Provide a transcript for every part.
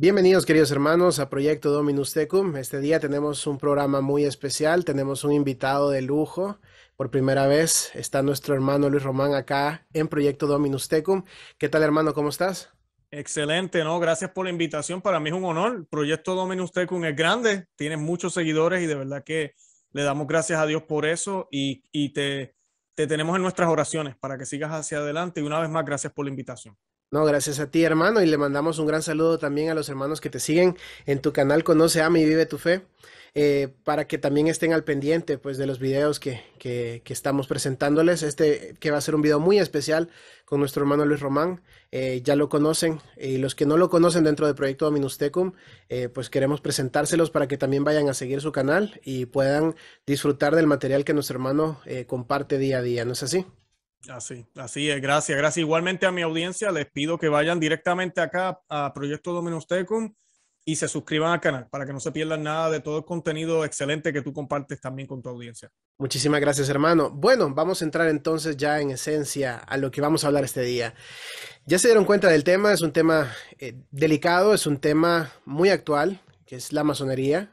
Bienvenidos queridos hermanos a Proyecto Dominus Tecum. Este día tenemos un programa muy especial, tenemos un invitado de lujo. Por primera vez está nuestro hermano Luis Román acá en Proyecto Dominus Tecum. ¿Qué tal hermano? ¿Cómo estás? Excelente, ¿no? Gracias por la invitación. Para mí es un honor. Proyecto Dominus Tecum es grande, Tiene muchos seguidores y de verdad que le damos gracias a Dios por eso y, y te, te tenemos en nuestras oraciones para que sigas hacia adelante. Y una vez más, gracias por la invitación. No, gracias a ti, hermano, y le mandamos un gran saludo también a los hermanos que te siguen en tu canal Conoce, a y Vive tu Fe, eh, para que también estén al pendiente pues, de los videos que, que, estamos presentándoles. Este que va a ser un video muy especial con nuestro hermano Luis Román, eh, ya lo conocen, y los que no lo conocen dentro del proyecto Dominus Tecum, eh, pues queremos presentárselos para que también vayan a seguir su canal y puedan disfrutar del material que nuestro hermano comparte día a día, ¿no es así? Así, así es, gracias, gracias. Igualmente a mi audiencia les pido que vayan directamente acá a Proyecto Dominus Tecum y se suscriban al canal para que no se pierdan nada de todo el contenido excelente que tú compartes también con tu audiencia. Muchísimas gracias, hermano. Bueno, vamos a entrar entonces ya en esencia a lo que vamos a hablar este día. Ya se dieron cuenta del tema, es un tema eh, delicado, es un tema muy actual, que es la masonería.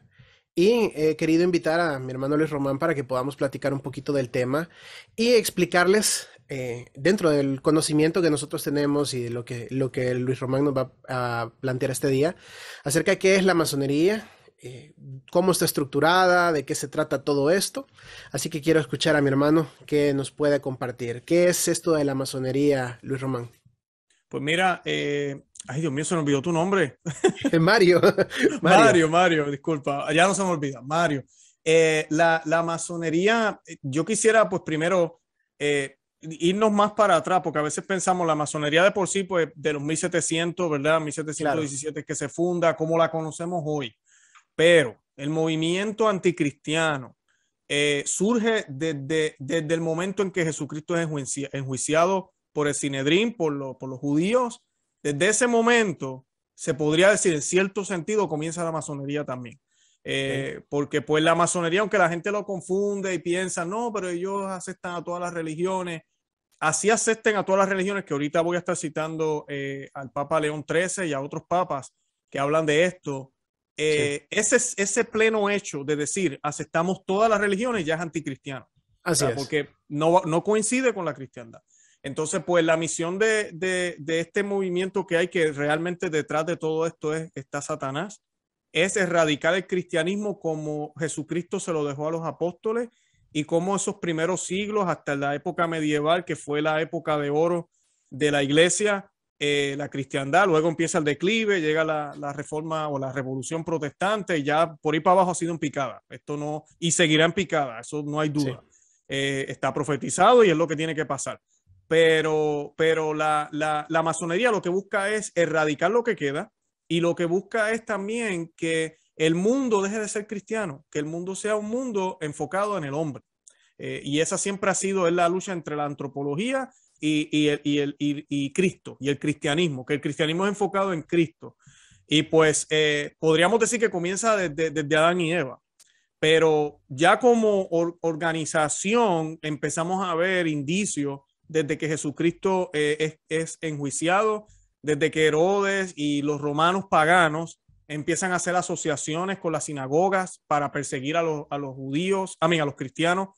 Y he querido invitar a mi hermano Luis Román para que podamos platicar un poquito del tema y explicarles eh, dentro del conocimiento que nosotros tenemos y de lo que, lo que Luis Román nos va a plantear este día, acerca de qué es la masonería, eh, cómo está estructurada, de qué se trata todo esto. Así que quiero escuchar a mi hermano que nos puede compartir. ¿Qué es esto de la masonería, Luis Román? Pues mira, eh, ay Dios mío, se me olvidó tu nombre. Mario. Mario. Mario, Mario, disculpa, ya no se me olvida, Mario. la, masonería, yo quisiera pues primero irnos más para atrás, porque a veces pensamos la masonería de por sí, pues de los 1700, ¿verdad? 1717 que se funda, como la conocemos hoy. Pero el movimiento anticristiano eh, surge desde, desde, el momento en que Jesucristo es enjuiciado por el Sinedrín, por, por los judíos. Desde ese momento, se podría decir, en cierto sentido, comienza la masonería también. Eh, porque pues la masonería, aunque la gente lo confunde y piensa, no, pero ellos aceptan a todas las religiones, así acepten a todas las religiones, que ahorita voy a estar citando eh, al Papa León XIII y a otros papas que hablan de esto, eh, ese, pleno hecho de decir aceptamos todas las religiones ya es anticristiano. Así es. Porque no, coincide con la cristiandad. Entonces, pues la misión de, este movimiento que hay, que realmente detrás de todo esto es, está Satanás, es erradicar el cristianismo como Jesucristo se lo dejó a los apóstoles y cómo esos primeros siglos, hasta la época medieval, que fue la época de oro de la iglesia, eh, la cristiandad, luego empieza el declive, llega la, reforma o la revolución protestante, y ya por ahí para abajo ha sido en picada. Esto no, y seguirá en picada, eso no hay duda. Eh, está profetizado y es lo que tiene que pasar. Pero, pero la, la masonería lo que busca es erradicar lo que queda y lo que busca es también que el mundo deje de ser cristiano, que el mundo sea un mundo enfocado en el hombre. Eh, y esa siempre ha sido es la lucha entre la antropología y, el, Cristo, y el cristianismo, que el cristianismo es enfocado en Cristo. Y pues eh, podríamos decir que comienza desde, Adán y Eva, pero ya como organización empezamos a ver indicios desde que Jesucristo eh, es, es enjuiciado, desde que Herodes y los romanos paganos empiezan a hacer asociaciones con las sinagogas para perseguir a los, judíos, a, a los cristianos.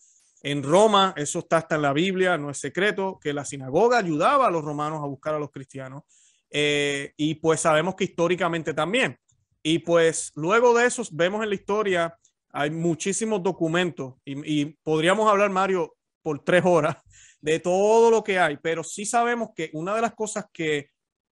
En Roma, eso está hasta en la Biblia, no es secreto, que la sinagoga ayudaba a los romanos a buscar a los cristianos. Eh, y pues sabemos que históricamente también. Y pues luego de eso vemos en la historia, hay muchísimos documentos y podríamos hablar, Mario, por tres horas de todo lo que hay, pero sí sabemos que una de las cosas que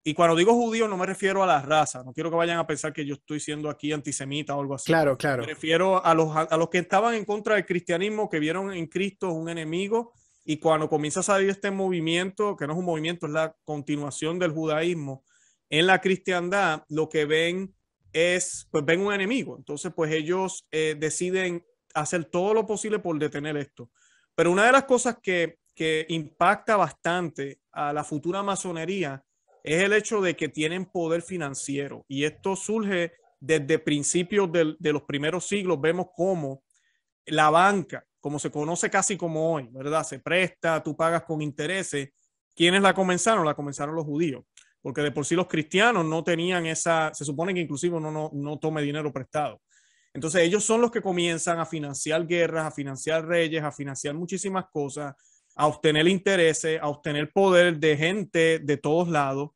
y cuando digo judío no me refiero a la raza, no quiero que vayan a pensar que yo estoy siendo aquí antisemita o algo así. Claro, claro. Me refiero a los, los que estaban en contra del cristianismo, que vieron en Cristo un enemigo, y cuando comienza a salir este movimiento, que no es un movimiento, es la continuación del judaísmo, en la cristiandad lo que ven es, pues ven un enemigo. Entonces, pues ellos eh, deciden hacer todo lo posible por detener esto. Pero una de las cosas que, que impacta bastante a la futura masonería es el hecho de que tienen poder financiero. Y esto surge desde principios de, los primeros siglos. Vemos cómo la banca, como se conoce casi como hoy, ¿verdad? Se presta, tú pagas con intereses. ¿Quiénes la comenzaron? La comenzaron los judíos, porque de por sí los cristianos no tenían esa, se supone que inclusive no, no, no tome dinero prestado. Entonces ellos son los que comienzan a financiar guerras, a financiar reyes, a financiar muchísimas cosas, a obtener intereses, a obtener poder de gente de todos lados.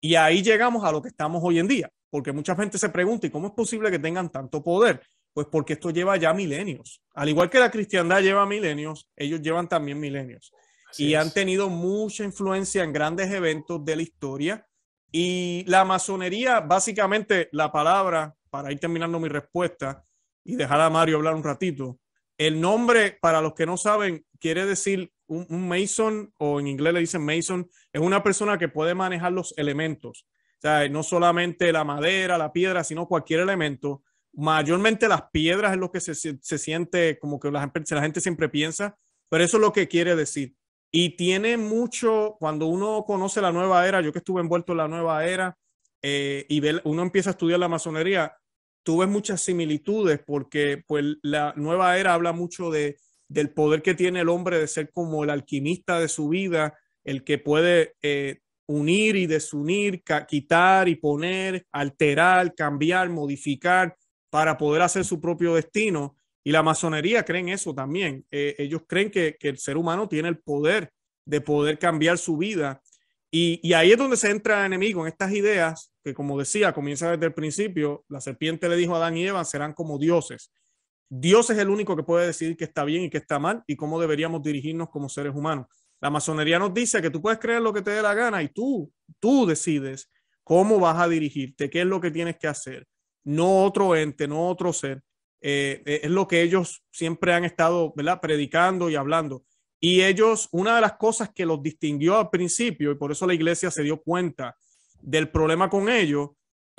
Y ahí llegamos a lo que estamos hoy en día, porque mucha gente se pregunta, ¿y cómo es posible que tengan tanto poder? Pues porque esto lleva ya milenios. Al igual que la cristiandad lleva milenios, ellos llevan también milenios. y han tenido mucha influencia en grandes eventos de la historia. Y la masonería, básicamente, la palabra, para ir terminando mi respuesta y dejar a Mario hablar un ratito, el nombre, para los que no saben, quiere decir un, mason, o en inglés le dicen mason, es una persona que puede manejar los elementos. O sea, no solamente la madera, la piedra, sino cualquier elemento. Mayormente las piedras es lo que se, siente como que la, gente siempre piensa, pero eso es lo que quiere decir. Y tiene mucho, cuando uno conoce la nueva era, yo que estuve envuelto en la nueva era, eh, y uno empieza a estudiar la masonería, tú ves muchas similitudes porque pues la nueva era habla mucho de del poder que tiene el hombre de ser como el alquimista de su vida, el que puede eh, unir y desunir, quitar y poner, alterar, cambiar, modificar para poder hacer su propio destino. Y la masonería creen eso también. Eh, ellos creen que, el ser humano tiene el poder de poder cambiar su vida. Y, ahí es donde se entra el enemigo, en estas ideas que, como decía, comienza desde el principio, la serpiente le dijo a Adán y Eva, serán como dioses. Dios es el único que puede decidir qué está bien y qué está mal y cómo deberíamos dirigirnos como seres humanos. La masonería nos dice que tú puedes creer lo que te dé la gana y tú, tú decides cómo vas a dirigirte, qué es lo que tienes que hacer, no otro ente, no otro ser. Eh, es lo que ellos siempre han estado ¿verdad? predicando y hablando. Y ellos, una de las cosas que los distinguió al principio, y por eso la iglesia se dio cuenta del problema con ellos,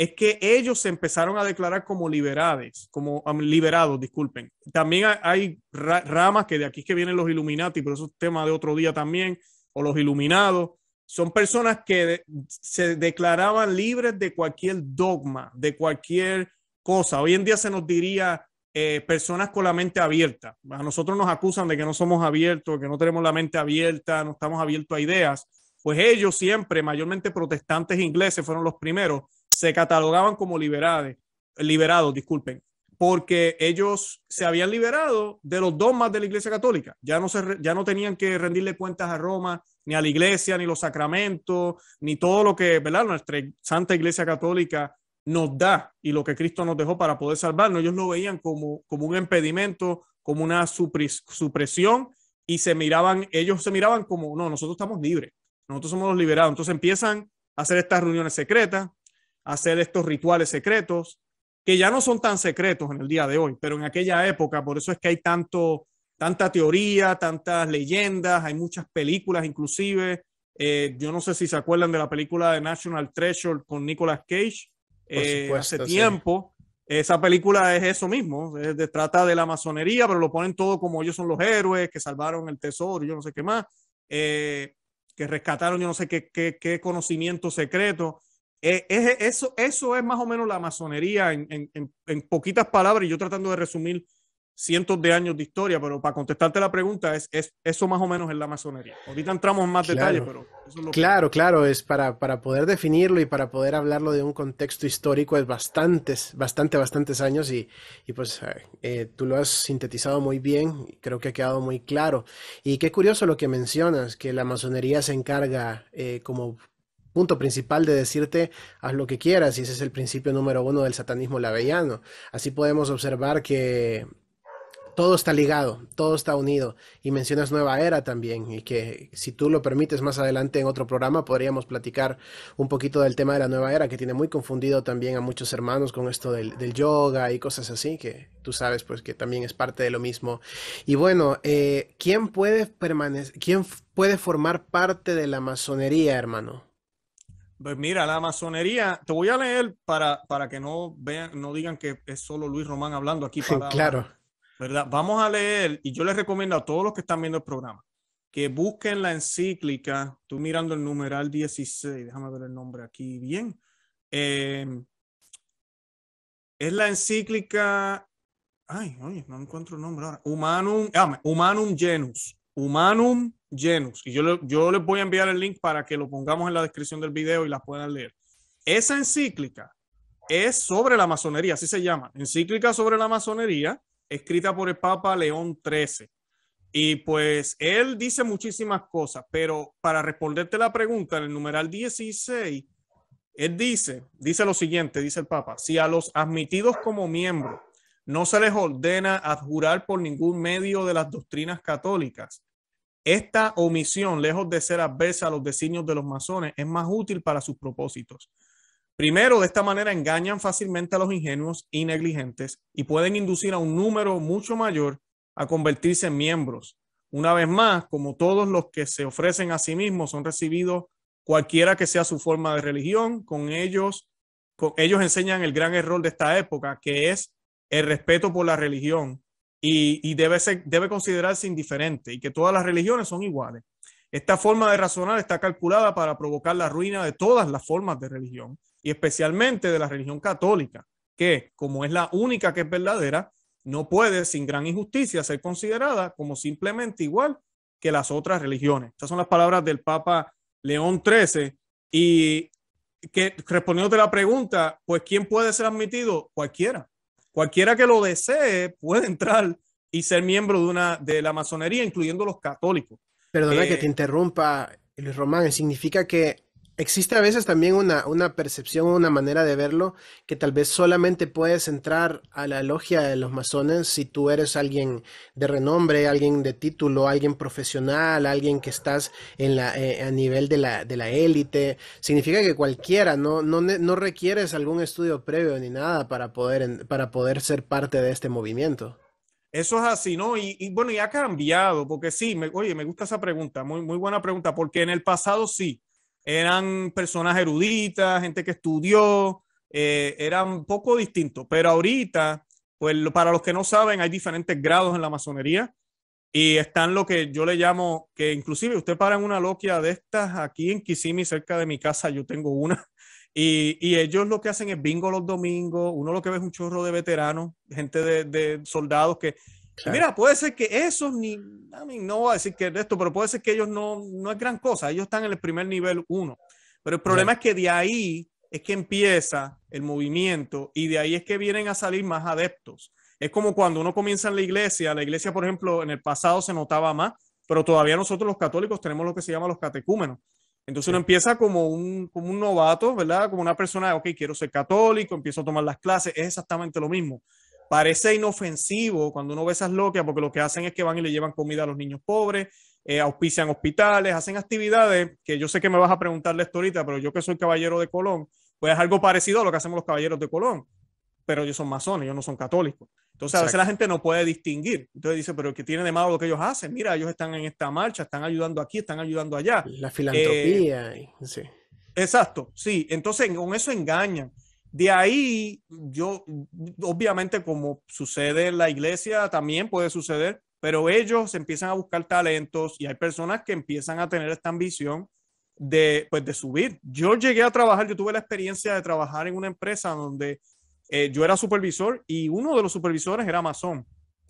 es que ellos se empezaron a declarar como liberados, como liberados, disculpen. También hay ramas que de aquí es que vienen los Illuminati, pero eso es tema de otro día también, o los Iluminados. Son personas que se declaraban libres de cualquier dogma, de cualquier cosa. Hoy en día se nos diría eh, personas con la mente abierta. A nosotros nos acusan de que no somos abiertos, que no tenemos la mente abierta, no estamos abiertos a ideas. Pues ellos siempre, mayormente protestantes ingleses, fueron los primeros se catalogaban como eh, liberados, disculpen, porque ellos se habían liberado de los dogmas de la Iglesia Católica. Ya no, se, ya no tenían que rendirle cuentas a Roma, ni a la Iglesia, ni los sacramentos, ni todo lo que ¿verdad? nuestra Santa Iglesia Católica nos da y lo que Cristo nos dejó para poder salvarnos. Ellos lo veían como, como un impedimento, como una supresión y se miraban, ellos se miraban como, no, nosotros estamos libres, nosotros somos los liberados. Entonces empiezan a hacer estas reuniones secretas, hacer estos rituales secretos, que ya no son tan secretos en el día de hoy, pero en aquella época, por eso es que hay tanto, tanta teoría, tantas leyendas, hay muchas películas inclusive. Eh, yo no sé si se acuerdan de la película de National Treasure con Nicolas Cage eh, hace tiempo. Esa película es eso mismo, trata de la masonería, pero lo ponen todo como ellos son los héroes que salvaron el tesoro, yo no sé qué más, eh, que rescataron yo no sé qué, qué conocimiento secreto. Eh, eso, eso es más o menos la masonería en, en, poquitas palabras, y yo tratando de resumir cientos de años de historia, pero para contestarte la pregunta, es, es eso más o menos es la masonería. Ahorita entramos en más detalle, pero Claro, claro, es para, para poder definirlo y para poder hablarlo de un contexto histórico, es bastantes, bastante, bastantes años, y, pues eh, eh, tú lo has sintetizado muy bien, y creo que ha quedado muy claro. Y qué curioso lo que mencionas, que la masonería se encarga como punto principal de decirte haz lo que quieras, y ese es el principio número uno del satanismo lavellano. Así podemos observar que todo está ligado, todo está unido, y mencionas Nueva Era también, y que si tú lo permites más adelante en otro programa podríamos platicar un poquito del tema de la Nueva Era, que tiene muy confundido también a muchos hermanos con esto del, yoga y cosas así, que tú sabes pues que también es parte de lo mismo. Y bueno, eh, ¿quién, puede permanecer, ¿quién puede formar parte de la masonería, hermano? Pues mira, la masonería, te voy a leer para, para que no vean, no digan que es solo Luis Román hablando aquí. claro. ¿Verdad? Vamos a leer, y yo les recomiendo a todos los que están viendo el programa, que busquen la encíclica, tú mirando el numeral 16, déjame ver el nombre aquí bien. Eh, es la encíclica, ay, oye, no encuentro el nombre ahora. Humanum, genus, ah, Humanum Genus, Humanum Genus, y yo, les voy a enviar el link para que lo pongamos en la descripción del video y las puedan leer. Esa encíclica es sobre la masonería, así se llama, encíclica sobre la masonería, escrita por el Papa León XIII. Y pues él dice muchísimas cosas, pero para responderte la pregunta, en el numeral 16, él dice, dice lo siguiente, dice el Papa, si a los admitidos como miembros no se les ordena adjurar por ningún medio de las doctrinas católicas, esta omisión, lejos de ser adversa a los designios de los masones, es más útil para sus propósitos. Primero, de esta manera engañan fácilmente a los ingenuos y negligentes y pueden inducir a un número mucho mayor a convertirse en miembros. Una vez más, como todos los que se ofrecen a sí mismos son recibidos cualquiera que sea su forma de religión, con ellos, con ellos enseñan el gran error de esta época, que es el respeto por la religión y, debe, considerarse indiferente y que todas las religiones son iguales. Esta forma de razonar está calculada para provocar la ruina de todas las formas de religión y especialmente de la religión católica, que como es la única que es verdadera, no puede sin gran injusticia ser considerada como simplemente igual que las otras religiones. Estas son las palabras del Papa León XIII y que a la pregunta, pues ¿quién puede ser admitido? Cualquiera. Cualquiera que lo desee puede entrar y ser miembro de, una, de la masonería, incluyendo los católicos. Perdona que eh, te interrumpa, Luis Román, significa que Existe a veces también una, percepción, una manera de verlo, que tal vez solamente puedes entrar a la logia de los masones si tú eres alguien de renombre, alguien de título, alguien profesional, alguien que estás en eh, a nivel de la, élite. Significa que cualquiera, no, no, requieres algún estudio previo ni nada para poder, para poder ser parte de este movimiento. Eso es así, ¿no? Y, bueno, y ha cambiado, porque sí, oye, me gusta esa pregunta, muy, muy buena pregunta, porque en el pasado sí, eran personas eruditas, gente que estudió, eh, eran un poco distintos. pero ahorita, pues para los que no saben, hay diferentes grados en la masonería y están lo que yo le llamo, que inclusive usted para en una loquia de estas aquí en Kisimi, cerca de mi casa, yo tengo una, y, ellos lo que hacen es bingo los domingos, uno lo que ve es un chorro de veteranos, gente de soldados que Mira, puede ser que esos, ni, no voy a decir que esto, pero puede ser que ellos no, no es gran cosa, ellos están en el primer nivel uno. Pero el problema es que de ahí es que empieza el movimiento y de ahí es que vienen a salir más adeptos. Es como cuando uno comienza en la iglesia, la iglesia, por ejemplo, en el pasado se notaba más, pero todavía nosotros los católicos tenemos lo que se llama los catecúmenos. Entonces uno empieza como un, como un novato, ¿verdad? Como una persona, ok, quiero ser católico, empiezo a tomar las clases, es exactamente lo mismo parece inofensivo cuando uno ve esas loquias, porque lo que hacen es que van y le llevan comida a los niños pobres, eh, auspician hospitales, hacen actividades que yo sé que me vas a preguntarle esto ahorita, pero yo que soy caballero de Colón, pues es algo parecido a lo que hacemos los caballeros de Colón, pero ellos son masones, ellos no son católicos. Entonces a veces la gente no puede distinguir. Entonces dice, pero ¿qué tiene de malo lo que ellos hacen? Mira, ellos están en esta marcha, están ayudando aquí, están ayudando allá. La filantropía. Eh, sí. Exacto, sí. Entonces con eso engañan. De ahí, yo, obviamente, como sucede en la iglesia, también puede suceder, pero ellos empiezan a buscar talentos y hay personas que empiezan a tener esta ambición de, pues, de subir. Yo llegué a trabajar, yo tuve la experiencia de trabajar en una empresa donde eh, yo era supervisor y uno de los supervisores era Amazon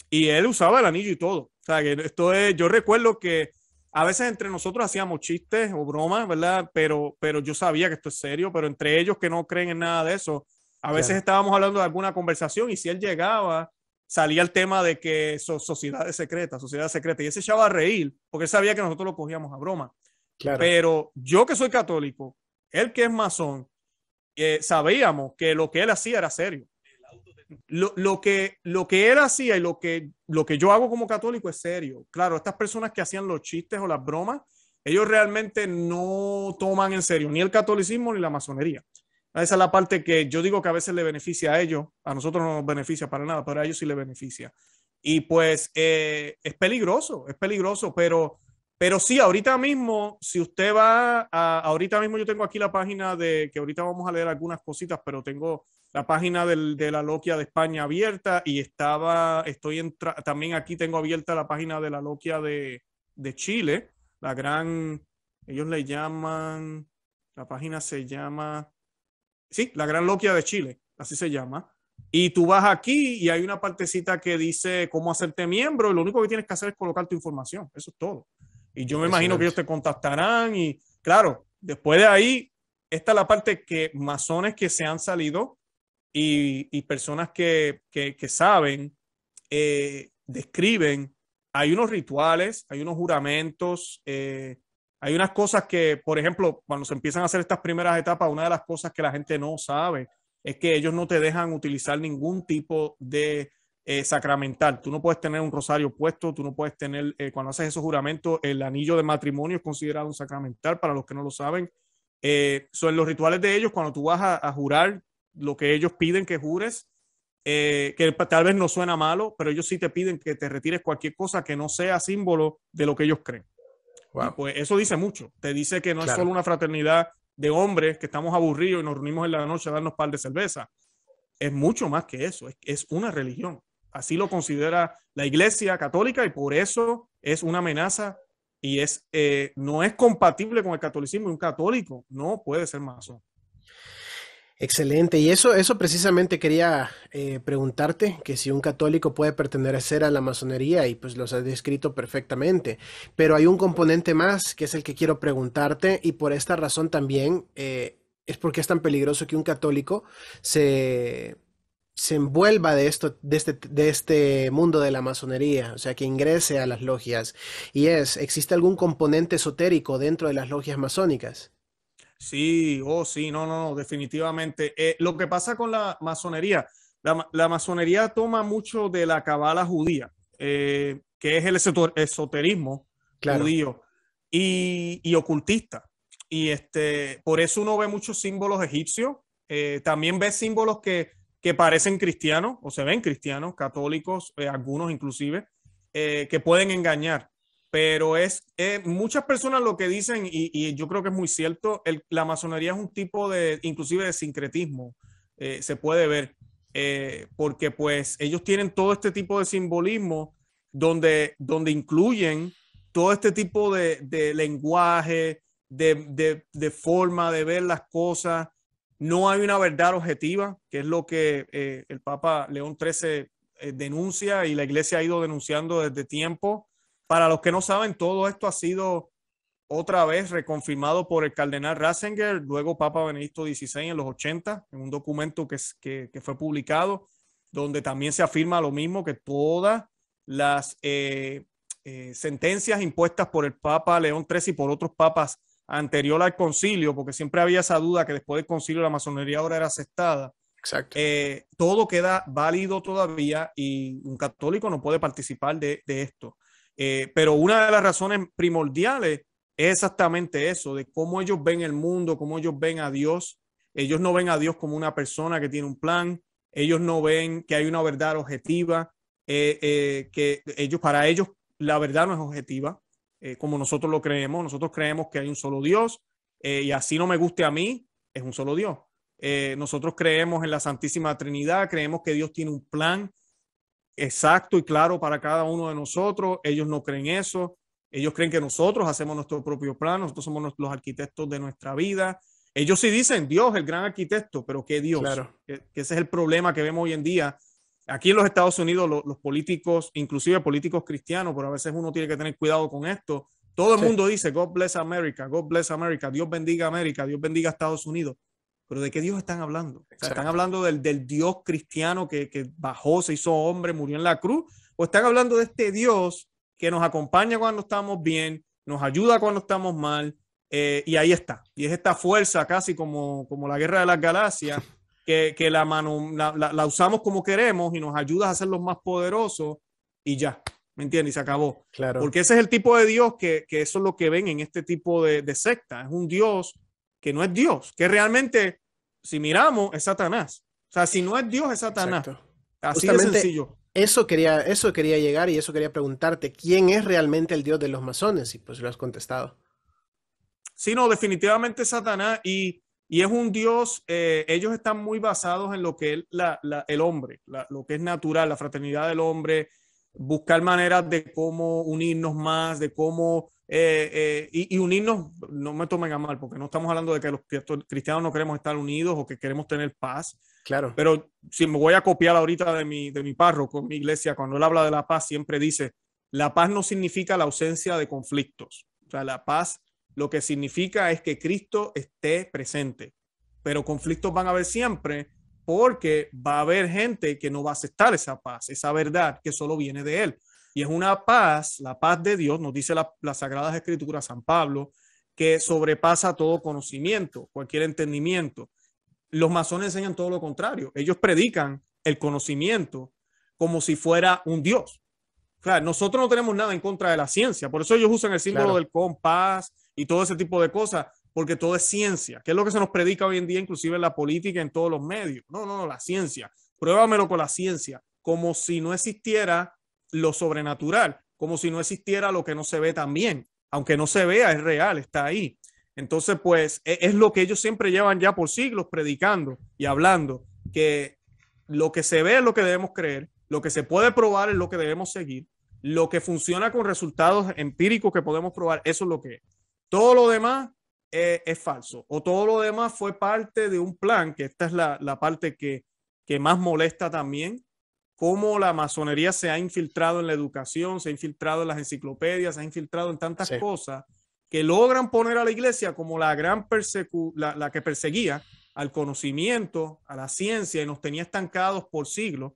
y él usaba el anillo y todo. O sea, que esto es, yo recuerdo que a veces entre nosotros hacíamos chistes o bromas, ¿verdad? Pero, pero yo sabía que esto es serio, pero entre ellos que no creen en nada de eso, a veces estábamos hablando de alguna conversación y si él llegaba, salía el tema de que sociedades secretas, sociedades secretas, y ese echaba a reír, porque sabía que nosotros lo cogíamos a broma. Pero yo que soy católico, él que es masón, eh, sabíamos que lo que él hacía era serio lo, que, lo que él hacía y lo que, lo que yo hago como católico es serio. Claro, estas personas que hacían los chistes o las bromas, ellos realmente no toman en serio ni el catolicismo ni la masonería. Esa es la parte que yo digo que a veces le beneficia a ellos, a nosotros no nos beneficia para nada, pero a ellos sí le beneficia. Y pues eh, es peligroso, es peligroso, pero, pero sí, ahorita mismo, si usted va, a, ahorita mismo yo tengo aquí la página de que ahorita vamos a leer algunas cositas, pero tengo la página de la Loquia de España abierta y estaba, estoy en también aquí tengo abierta la página de la Loquia de, Chile, la gran, ellos le llaman, la página se llama, sí, la gran Loquia de Chile, así se llama. Y tú vas aquí y hay una partecita que dice cómo hacerte miembro lo único que tienes que hacer es colocar tu información, eso es todo. Y yo me imagino que ellos te contactarán y claro, después de ahí, esta es la parte que masones que se han salido y, personas que, que, saben eh, describen, hay unos rituales, hay unos juramentos, eh, hay unas cosas que, por ejemplo, cuando se empiezan a hacer estas primeras etapas, una de las cosas que la gente no sabe es que ellos no te dejan utilizar ningún tipo de eh, sacramental. Tú no puedes tener un rosario puesto, tú no puedes tener, cuando haces esos juramentos, el anillo de matrimonio es considerado un sacramental, para los que no lo saben. son los rituales de ellos, cuando tú vas a, a jurar, lo que ellos piden que jures, eh, que tal vez no suena malo, pero ellos sí te piden que te retires cualquier cosa que no sea símbolo de lo que ellos creen. pues eso dice mucho. Te dice que no es solo una fraternidad de hombres que estamos aburridos y nos reunimos en la noche a darnos par de cerveza. Es mucho más que eso. Es, una religión. Así lo considera la Iglesia Católica y por eso es una amenaza y es, eh, no es compatible con el catolicismo. Un católico no puede ser masón. Excelente, y eso, eso precisamente quería eh, preguntarte, que si un católico puede pertenecer a la masonería, y pues los has descrito perfectamente, pero hay un componente más que es el que quiero preguntarte, y por esta razón también eh, es porque es tan peligroso que un católico se, se envuelva de esto, de este, de este mundo de la masonería, o sea, que ingrese a las logias. Y es, ¿existe algún componente esotérico dentro de las logias masónicas? Sí, oh, sí, no, no, definitivamente. Eh, lo que pasa con la masonería, la, masonería toma mucho de la cabala judía, eh, que es el esoterismo judío y, ocultista. Y este, por eso uno ve muchos símbolos egipcios, eh, también ve símbolos que, parecen cristianos o se ven cristianos, católicos, algunos inclusive, que pueden engañar pero es, eh, muchas personas lo que dicen, y, yo creo que es muy cierto, la masonería es un tipo de, inclusive de sincretismo, eh, se puede ver, eh, porque pues ellos tienen todo este tipo de simbolismo donde, incluyen todo este tipo de, lenguaje, de, de, forma de ver las cosas. No hay una verdad objetiva, que es lo que el Papa León XIII denuncia y la iglesia ha ido denunciando desde tiempo para los que no saben, todo esto ha sido otra vez reconfirmado por el cardenal Ratzinger, luego Papa Benedicto XVI en los 80, en un documento que, fue publicado, donde también se afirma lo mismo, que todas las eh, eh, sentencias impuestas por el Papa León XIII y por otros papas anterior al concilio, porque siempre había esa duda que después del concilio la masonería ahora era aceptada. Exacto. Eh, todo queda válido todavía y un católico no puede participar de esto. Eh, pero una de las razones primordiales es exactamente eso, de cómo ellos ven el mundo, cómo ellos ven a Dios. Ellos no ven a Dios como una persona que tiene un plan, ellos no ven que hay una verdad objetiva, eh, eh, que ellos, para ellos la verdad no es objetiva, como nosotros lo creemos, nosotros creemos que hay un solo Dios, y así no me guste a mí, es un solo Dios. nosotros creemos en la Santísima Trinidad, creemos que Dios tiene un plan exacto y claro para cada uno de nosotros. Ellos no creen eso. Ellos creen que nosotros hacemos nuestro propio plan, nosotros somos los arquitectos de nuestra vida. Ellos sí dicen Dios, el gran arquitecto, pero ¿qué Dios? Claro. Que, ese es el problema que vemos hoy en día. Aquí en los Estados Unidos, los políticos, inclusive políticos cristianos, pero a veces uno tiene que tener cuidado con esto. Todo el mundo dice, God bless America, God bless America, Dios bendiga América, Dios bendiga Estados Unidos. Pero ¿de qué Dios están hablando? ¿Están hablando del, Dios cristiano que, que, bajó, se hizo hombre, murió en la cruz? ¿O están hablando de este Dios que nos acompaña cuando estamos bien, nos ayuda cuando estamos mal? Eh, y ahí está. Y es esta fuerza casi como, como la guerra de las galaxias, que, la, la, usamos como queremos y nos ayuda a los más poderosos y ya. ¿Me entiendes? Y se acabó. Claro. Porque ese es el tipo de Dios que, que, eso es lo que ven en este tipo de, de secta. Es un Dios que no es Dios, que realmente, si miramos, es Satanás. O sea, si no es Dios, es Satanás. Así de sencillo. Eso quería, eso quería llegar y eso quería preguntarte, ¿quién es realmente el Dios de los masones? Y pues lo has contestado. Sí, no, definitivamente Satanás y, y es un Dios, eh, ellos están muy basados en lo que es el hombre, lo que es natural, la fraternidad del hombre, buscar maneras de cómo unirnos más, de cómo eh, eh, y, unirnos, no me tomen a mal, porque no estamos hablando de que los cristianos no queremos estar unidos o que queremos tener paz. Claro. Pero si me voy a copiar ahorita de mi, de mi párroco, mi iglesia, cuando él habla de la paz, siempre dice, la paz no significa la ausencia de conflictos. O sea, la paz lo que significa es que Cristo esté presente. Pero conflictos van a haber siempre porque va a haber gente que no va a aceptar esa paz, esa verdad que solo viene de él. Y es una paz, la paz de Dios, nos dice la, las Sagradas Escrituras, San Pablo, que sobrepasa todo conocimiento, cualquier entendimiento. Los masones enseñan todo lo contrario. Ellos predican el conocimiento como si fuera un Dios. Claro, nosotros no tenemos nada en contra de la ciencia, por eso ellos usan el símbolo del compás y todo ese tipo de cosas, porque todo es ciencia, que es lo que se nos predica hoy en día, inclusive en la política, en todos los medios. No, no, no, la ciencia. Pruébamelo con la ciencia, como si no existiera lo sobrenatural, como si no existiera lo que no se ve también. Aunque no se vea, es real, está ahí. Entonces, pues e-, es lo que ellos siempre llevan ya por siglos predicando y hablando, que lo que se ve es lo que debemos creer, lo que se puede probar es lo que debemos seguir, lo que funciona con resultados empíricos que podemos probar, eso es lo que Todo lo demás eh, es, falso o todo lo demás fue parte de un plan, que esta es la, parte que, que más molesta también cómo la masonería se ha infiltrado en la educación, se ha infiltrado en las enciclopedias, se ha infiltrado en tantas cosas que logran poner a la iglesia como la gran persecu la que perseguía al conocimiento, a la ciencia y nos tenía estancados por siglos.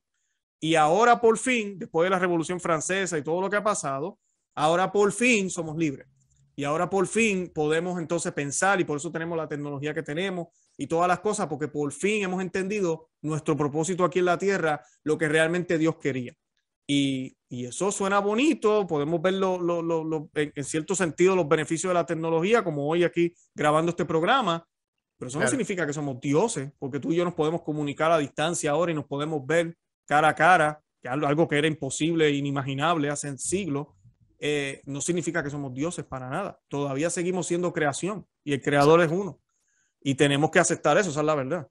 Y ahora por fin, después de la Revolución Francesa y todo lo que ha pasado, ahora por fin somos libres. Y ahora por fin podemos entonces pensar y por eso tenemos la tecnología que tenemos, y todas las cosas, porque por fin hemos entendido nuestro propósito aquí en la tierra, lo que realmente Dios quería. Y, eso suena bonito, podemos ver en cierto sentido los beneficios de la tecnología, como hoy aquí grabando este programa, pero eso no significa que somos dioses, porque tú y yo nos podemos comunicar a distancia ahora y nos podemos ver cara a cara, que algo que era imposible, e inimaginable hace siglos, eh, no significa que somos dioses para nada. Todavía seguimos siendo creación y el creador es uno. Y tenemos que aceptar eso, esa es la verdad.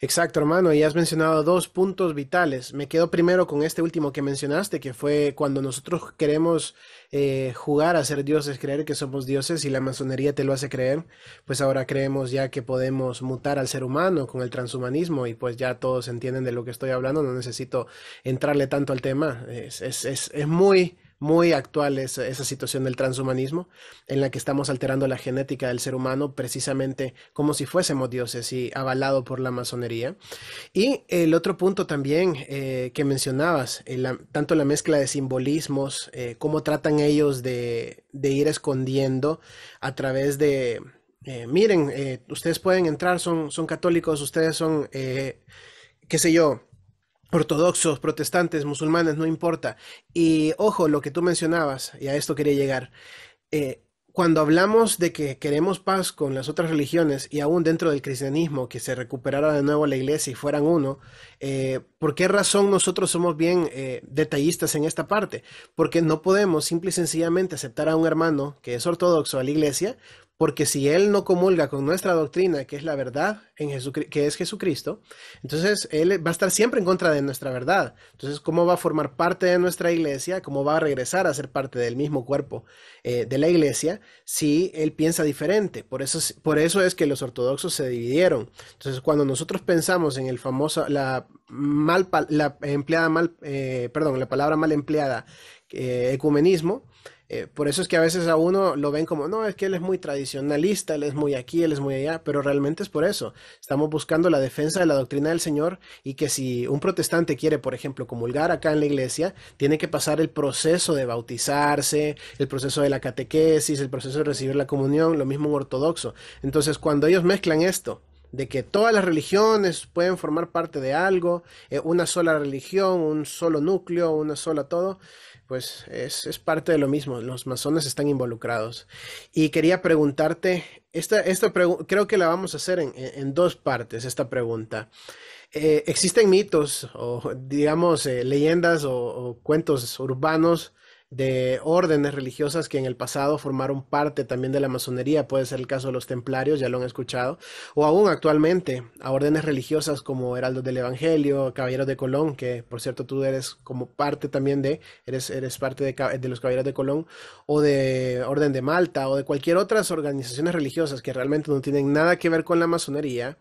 Exacto, hermano, y has mencionado dos puntos vitales. Me quedo primero con este último que mencionaste, que fue cuando nosotros queremos eh, jugar a ser dioses, creer que somos dioses y la masonería te lo hace creer, pues ahora creemos ya que podemos mutar al ser humano con el transhumanismo y pues ya todos entienden de lo que estoy hablando, no necesito entrarle tanto al tema. es, es, es muy muy actual es esa situación del transhumanismo, en la que estamos alterando la genética del ser humano precisamente como si fuésemos dioses y avalado por la masonería. Y el otro punto también eh, que mencionabas, eh, tanto la mezcla de simbolismos, eh, cómo tratan ellos de, ir escondiendo a través de... miren, ustedes pueden entrar, son, son católicos, ustedes son, qué sé yo, ortodoxos, protestantes, musulmanes, no importa. Y ojo, lo que tú mencionabas, y a esto quería llegar, eh, cuando hablamos de que queremos paz con las otras religiones y aún dentro del cristianismo, que se recuperara de nuevo la iglesia y fueran uno, eh, ¿por qué razón nosotros somos bien eh, detallistas en esta parte? Porque no podemos simple y sencillamente aceptar a un hermano que es ortodoxo a la iglesia porque si él no comulga con nuestra doctrina, que es la verdad, en Jesucristo, que es Jesucristo, entonces él va a estar siempre en contra de nuestra verdad. Entonces, ¿cómo va a formar parte de nuestra iglesia? ¿Cómo va a regresar a ser parte del mismo cuerpo eh, de la iglesia si él piensa diferente? Por eso, por eso es que los ortodoxos se dividieron. Entonces, cuando nosotros pensamos en el famoso, la, mal, la empleada mal, eh, perdón, la palabra mal empleada, eh, ecumenismo, eh, por eso es que a veces a uno lo ven como, no, es que él es muy tradicionalista, él es muy aquí, él es muy allá, pero realmente es por eso. Estamos buscando la defensa de la doctrina del Señor y que si un protestante quiere, por ejemplo, comulgar acá en la iglesia, tiene que pasar el proceso de bautizarse, el proceso de la catequesis, el proceso de recibir la comunión, lo mismo un ortodoxo. Entonces, cuando ellos mezclan esto, de que todas las religiones pueden formar parte de algo, eh, una sola religión, un solo núcleo, una sola todo, pues es, parte de lo mismo, los masones están involucrados. Y quería preguntarte, esta, esta creo que la vamos a hacer en, dos partes, esta pregunta. Eh, ¿Existen mitos o, digamos, eh, leyendas o, cuentos urbanos de órdenes religiosas que en el pasado formaron parte también de la masonería, puede ser el caso de los templarios, ya lo han escuchado, o aún actualmente a órdenes religiosas como Heraldos del Evangelio, Caballeros de Colón, que por cierto tú eres como parte también de, eres, eres parte de, de los Caballeros de Colón, o de Orden de Malta, o de cualquier otras organizaciones religiosas que realmente no tienen nada que ver con la masonería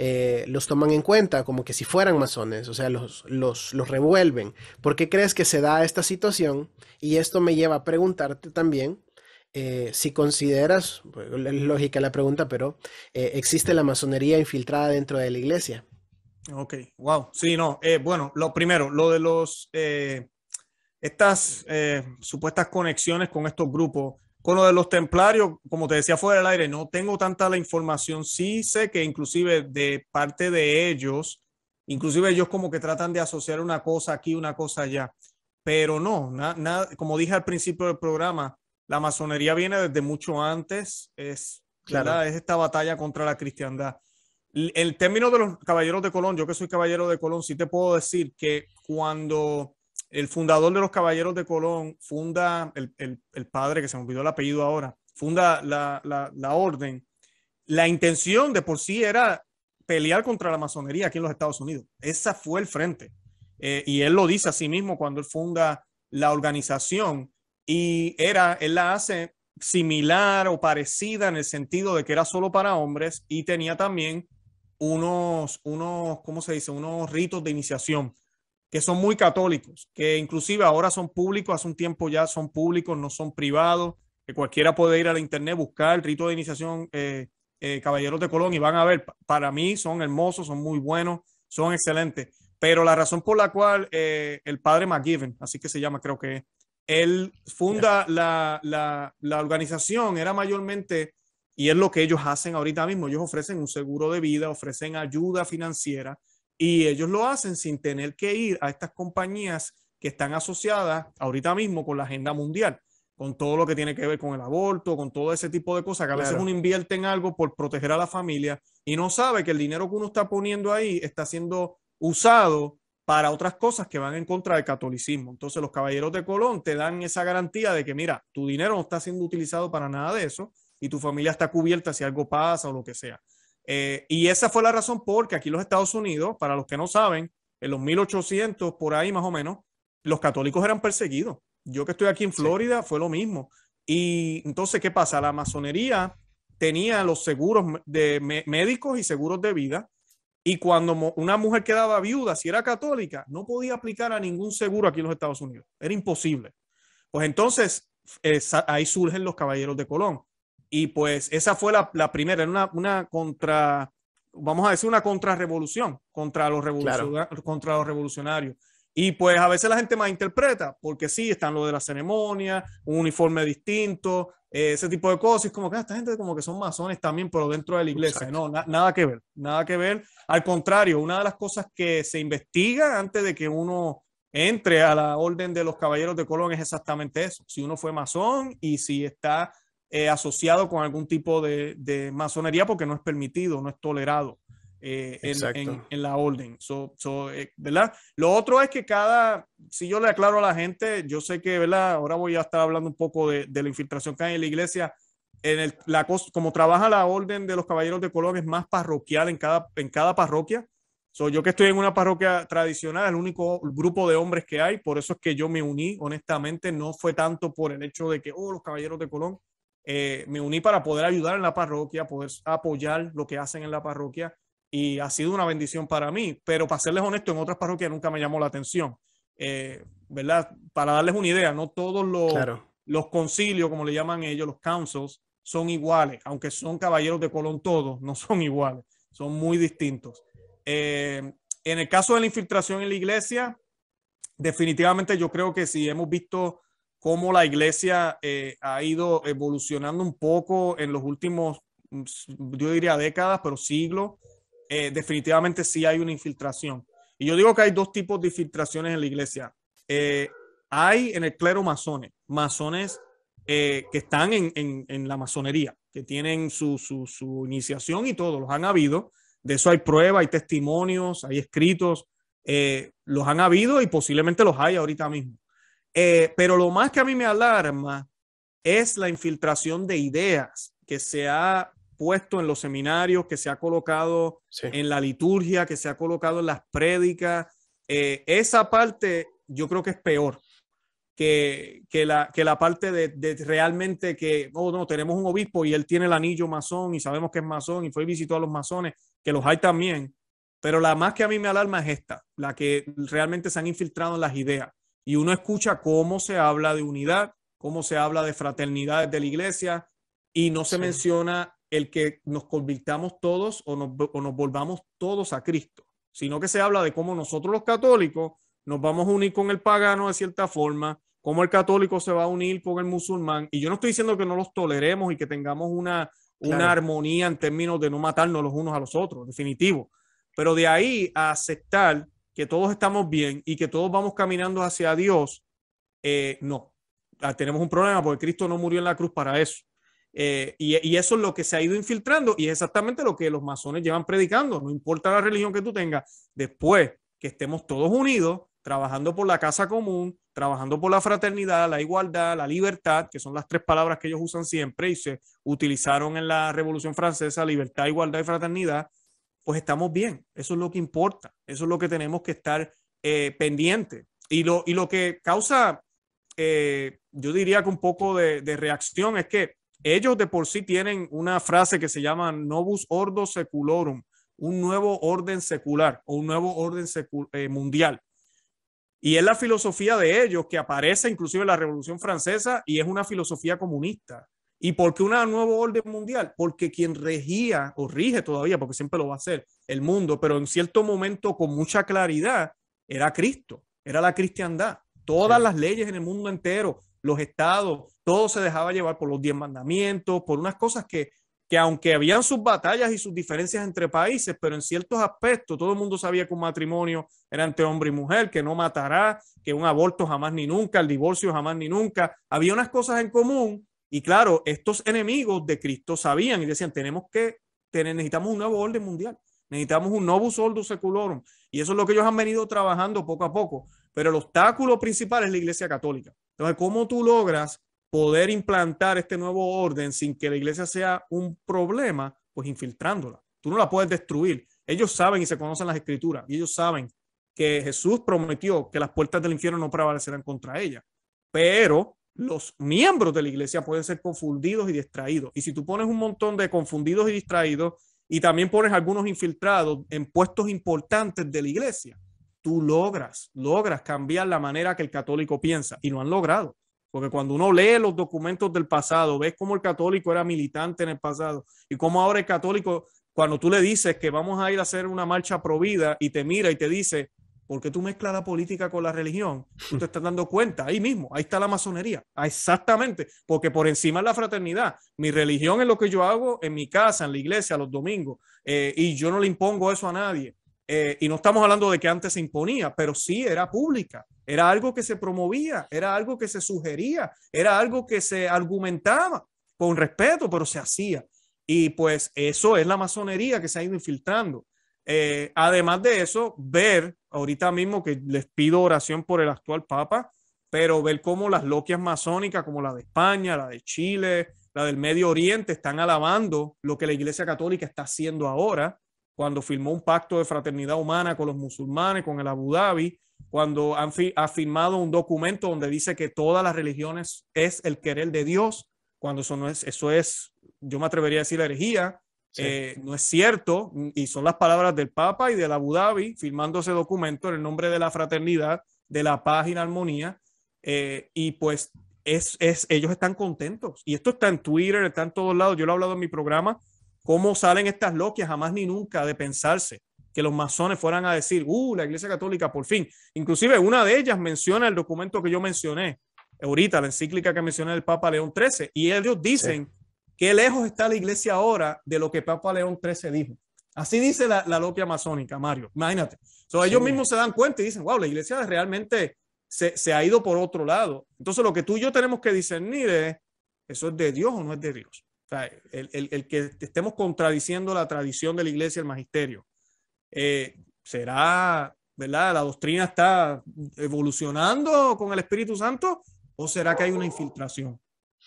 eh, los toman en cuenta como que si fueran masones, o sea, los, los, los revuelven. ¿Por qué crees que se da esta situación? Y esto me lleva a preguntarte también, eh, si consideras, es lógica la pregunta, pero eh, ¿existe la masonería infiltrada dentro de la iglesia? Ok, wow. Sí, no. bueno, lo primero, lo de los, estas supuestas conexiones con estos grupos, con lo de los templarios, como te decía fuera del aire, no tengo tanta la información. Sí sé que inclusive de parte de ellos, inclusive ellos como que tratan de asociar una cosa aquí, una cosa allá. Pero no, como dije al principio del programa, la masonería viene desde mucho antes, es, claro. es esta batalla contra la cristiandad. El término de los caballeros de Colón, yo que soy caballero de Colón, sí te puedo decir que cuando el fundador de los Caballeros de Colón funda, el, padre que se me olvidó el apellido ahora, funda la, orden. La intención de por sí era pelear contra la masonería aquí en los Estados Unidos. Esa fue el frente. Eh, y él lo dice a sí mismo cuando él funda la organización y era, él la hace similar o parecida en el sentido de que era solo para hombres y tenía también unos, unos, ¿cómo se dice? Unos ritos de iniciación que son muy católicos, que inclusive ahora son públicos, hace un tiempo ya son públicos, no son privados, que cualquiera puede ir a la internet, buscar el rito de iniciación eh, eh, Caballeros de Colón y van a ver, para mí son hermosos, son muy buenos, son excelentes, pero la razón por la cual eh, el padre McGiven, así que se llama creo que él funda la, la organización, era mayormente, y es lo que ellos hacen ahorita mismo, ellos ofrecen un seguro de vida, ofrecen ayuda financiera, y ellos lo hacen sin tener que ir a estas compañías que están asociadas ahorita mismo con la agenda mundial, con todo lo que tiene que ver con el aborto, con todo ese tipo de cosas, que a veces uno invierte en algo por proteger a la familia y no sabe que el dinero que uno está poniendo ahí está siendo usado para otras cosas que van en contra del catolicismo. Entonces los caballeros de Colón te dan esa garantía de que, mira, tu dinero no está siendo utilizado para nada de eso y tu familia está cubierta si algo pasa o lo que sea. Eh, y esa fue la razón porque aquí en los Estados Unidos, para los que no saben, en los 1800, por ahí más o menos, los católicos eran perseguidos. Yo que estoy aquí en Florida, fue lo mismo. Y entonces, ¿qué pasa? La masonería tenía los seguros de médicos y seguros de vida. Y cuando una mujer quedaba viuda, si era católica, no podía aplicar a ningún seguro aquí en los Estados Unidos. Era imposible. Pues entonces, eh, ahí surgen los caballeros de Colón. Y pues esa fue la, primera, una, contra, vamos a decir, una contrarrevolución contra los, revolucionarios, contra los revolucionarios. Y pues a veces la gente más interpreta, porque sí, están lo de la ceremonia, un uniforme distinto, eh, ese tipo de cosas. es como que ah, esta gente como que son masones también, pero dentro de la iglesia. No, nada que ver, nada que ver. Al contrario, una de las cosas que se investiga antes de que uno entre a la orden de los caballeros de Colón es exactamente eso. Si uno fue masón y si está eh, asociado con algún tipo de, masonería porque no es permitido, no es tolerado eh, en, la orden. Eh, Lo otro es que cada, si yo le aclaro a la gente, yo sé que ¿verdad? ahora voy a estar hablando un poco de, la infiltración que hay en la iglesia. En el, la, como trabaja la orden de los caballeros de Colón, es más parroquial en cada, en cada parroquia. yo que estoy en una parroquia tradicional, el único grupo de hombres que hay, por eso es que yo me uní, honestamente, no fue tanto por el hecho de que, oh, los caballeros de Colón, eh, me uní para poder ayudar en la parroquia, poder apoyar lo que hacen en la parroquia y ha sido una bendición para mí, pero para serles honesto, en otras parroquias nunca me llamó la atención, eh, ¿verdad? Para darles una idea, no todos los, concilios, como le llaman ellos, los councils, son iguales, aunque son caballeros de Colón todos, no son iguales, son muy distintos. Eh, en el caso de la infiltración en la iglesia, definitivamente yo creo que si hemos visto cómo la iglesia eh, ha ido evolucionando un poco en los últimos, mm, yo diría décadas, pero siglos, eh, definitivamente sí hay una infiltración. Y yo digo que hay dos tipos de infiltraciones en la iglesia. Eh, hay en el clero masones, masones que están en, en, en, la masonería, que tienen su, su, su iniciación y todo, los han habido. De eso hay pruebas, hay testimonios, hay escritos. los han habido y posiblemente los hay ahorita mismo. Eh, pero lo más que a mí me alarma es la infiltración de ideas que se ha puesto en los seminarios, que se ha colocado en la liturgia, que se ha colocado en las prédicas. Eh, esa parte yo creo que es peor que, la, que la parte de, realmente que, oh, no, tenemos un obispo y él tiene el anillo masón y sabemos que es masón y fue y visitó a los masones, que los hay también. Pero la más que a mí me alarma es esta, la que realmente se han infiltrado en las ideas y uno escucha cómo se habla de unidad, cómo se habla de fraternidades de la iglesia y no se menciona el que nos convirtamos todos o nos, volvamos todos a Cristo, sino que se habla de cómo nosotros los católicos nos vamos a unir con el pagano de cierta forma, cómo el católico se va a unir con el musulmán. Y yo no estoy diciendo que no los toleremos y que tengamos una, armonía en términos de no matarnos los unos a los otros, definitivo. Pero de ahí a aceptar que todos estamos bien y que todos vamos caminando hacia Dios, eh, no, ah, tenemos un problema porque Cristo no murió en la cruz para eso. Eh, y, y, eso es lo que se ha ido infiltrando y es exactamente lo que los masones llevan predicando, no importa la religión que tú tengas, después que estemos todos unidos, trabajando por la casa común, trabajando por la fraternidad, la igualdad, la libertad, que son las tres palabras que ellos usan siempre y se utilizaron en la Revolución Francesa, libertad, igualdad y fraternidad, pues estamos bien. Eso es lo que importa. Eso es lo que tenemos que estar eh, pendiente. Y lo, y lo que causa, eh, yo diría que un poco de, reacción es que ellos de por sí tienen una frase que se llama Novus Ordo Seculorum, un nuevo orden secular o un nuevo orden eh, mundial. Y es la filosofía de ellos que aparece inclusive en la Revolución Francesa y es una filosofía comunista ¿Y por qué una nueva orden mundial? Porque quien regía o rige todavía, porque siempre lo va a hacer, el mundo, pero en cierto momento con mucha claridad, era Cristo, era la cristiandad. Todas las leyes en el mundo entero, los estados, todo se dejaba llevar por los diez mandamientos, por unas cosas que, que aunque habían sus batallas y sus diferencias entre países, pero en ciertos aspectos todo el mundo sabía que un matrimonio era entre hombre y mujer, que no matará, que un aborto jamás ni nunca, el divorcio jamás ni nunca. Había unas cosas en común y claro, estos enemigos de Cristo sabían y decían, tenemos que tener, necesitamos un nuevo orden mundial, necesitamos un novus ordo seculorum. Y eso es lo que ellos han venido trabajando poco a poco. Pero el obstáculo principal es la Iglesia Católica. Entonces, ¿cómo tú logras poder implantar este nuevo orden sin que la Iglesia sea un problema? Pues infiltrándola. Tú no la puedes destruir. Ellos saben y se conocen las escrituras y ellos saben que Jesús prometió que las puertas del infierno no prevalecerán contra ella. Pero los miembros de la iglesia pueden ser confundidos y distraídos. Y si tú pones un montón de confundidos y distraídos y también pones algunos infiltrados en puestos importantes de la iglesia, tú logras, logras cambiar la manera que el católico piensa y lo han logrado. Porque cuando uno lee los documentos del pasado, ves cómo el católico era militante en el pasado y cómo ahora el católico, cuando tú le dices que vamos a ir a hacer una marcha provida y te mira y te dice, porque tú mezclas la política con la religión? Tú te estás dando cuenta, ahí mismo, ahí está la masonería, ah, exactamente, porque por encima es la fraternidad. Mi religión es lo que yo hago en mi casa, en la iglesia, los domingos, eh, y yo no le impongo eso a nadie. Eh, y no estamos hablando de que antes se imponía, pero sí era pública, era algo que se promovía, era algo que se sugería, era algo que se argumentaba con respeto, pero se hacía. Y pues eso es la masonería que se ha ido infiltrando. Eh, además de eso, ver ahorita mismo que les pido oración por el actual Papa, pero ver cómo las loquias masónicas, como la de España, la de Chile, la del Medio Oriente, están alabando lo que la Iglesia Católica está haciendo ahora, cuando firmó un pacto de fraternidad humana con los musulmanes, con el Abu Dhabi, cuando ha firmado un documento donde dice que todas las religiones es el querer de Dios, cuando eso no es, eso es, yo me atrevería a decir la herejía, eh, no es cierto, mm, y son las palabras del Papa y del Abu Dhabi firmando ese documento en el nombre de la fraternidad, de la paz y la armonía, eh, y pues es, es, ellos están contentos. Y esto está en Twitter, está en todos lados, yo lo he hablado en mi programa, cómo salen estas loquias jamás ni nunca de pensarse que los masones fueran a decir, uh, la Iglesia Católica, por fin. Inclusive una de ellas menciona el documento que yo mencioné ahorita, la encíclica que menciona el Papa León XIII, y ellos dicen... Qué lejos está la iglesia ahora de lo que Papa León XIII dijo. Así dice la, la masónica, Mario. Imagínate. So, ellos mismos se dan cuenta y dicen, wow, la iglesia realmente se, ha ido por otro lado. Entonces, lo que tú y yo tenemos que discernir es, ¿eso es de Dios o no es de Dios? O sea, el, que estemos contradiciendo la tradición de la iglesia, y el magisterio, eh, ¿será, verdad? La doctrina está evolucionando con el Espíritu Santo o será que hay una infiltración?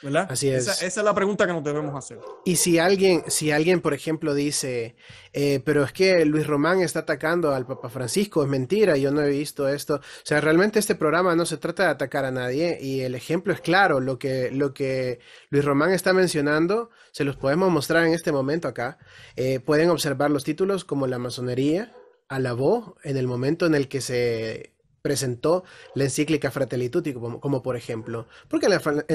¿Verdad? Así es. Esa, es la pregunta que nos debemos hacer. Y si alguien, si alguien por ejemplo, dice, eh, pero es que Luis Román está atacando al Papa Francisco, es mentira, yo no he visto esto. O sea, realmente este programa no se trata de atacar a nadie y el ejemplo es claro, lo que, lo que Luis Román está mencionando, se los podemos mostrar en este momento acá. Eh, pueden observar los títulos como la masonería alabó en el momento en el que se presentó la encíclica Fratelli Tutti, como, por ejemplo, porque en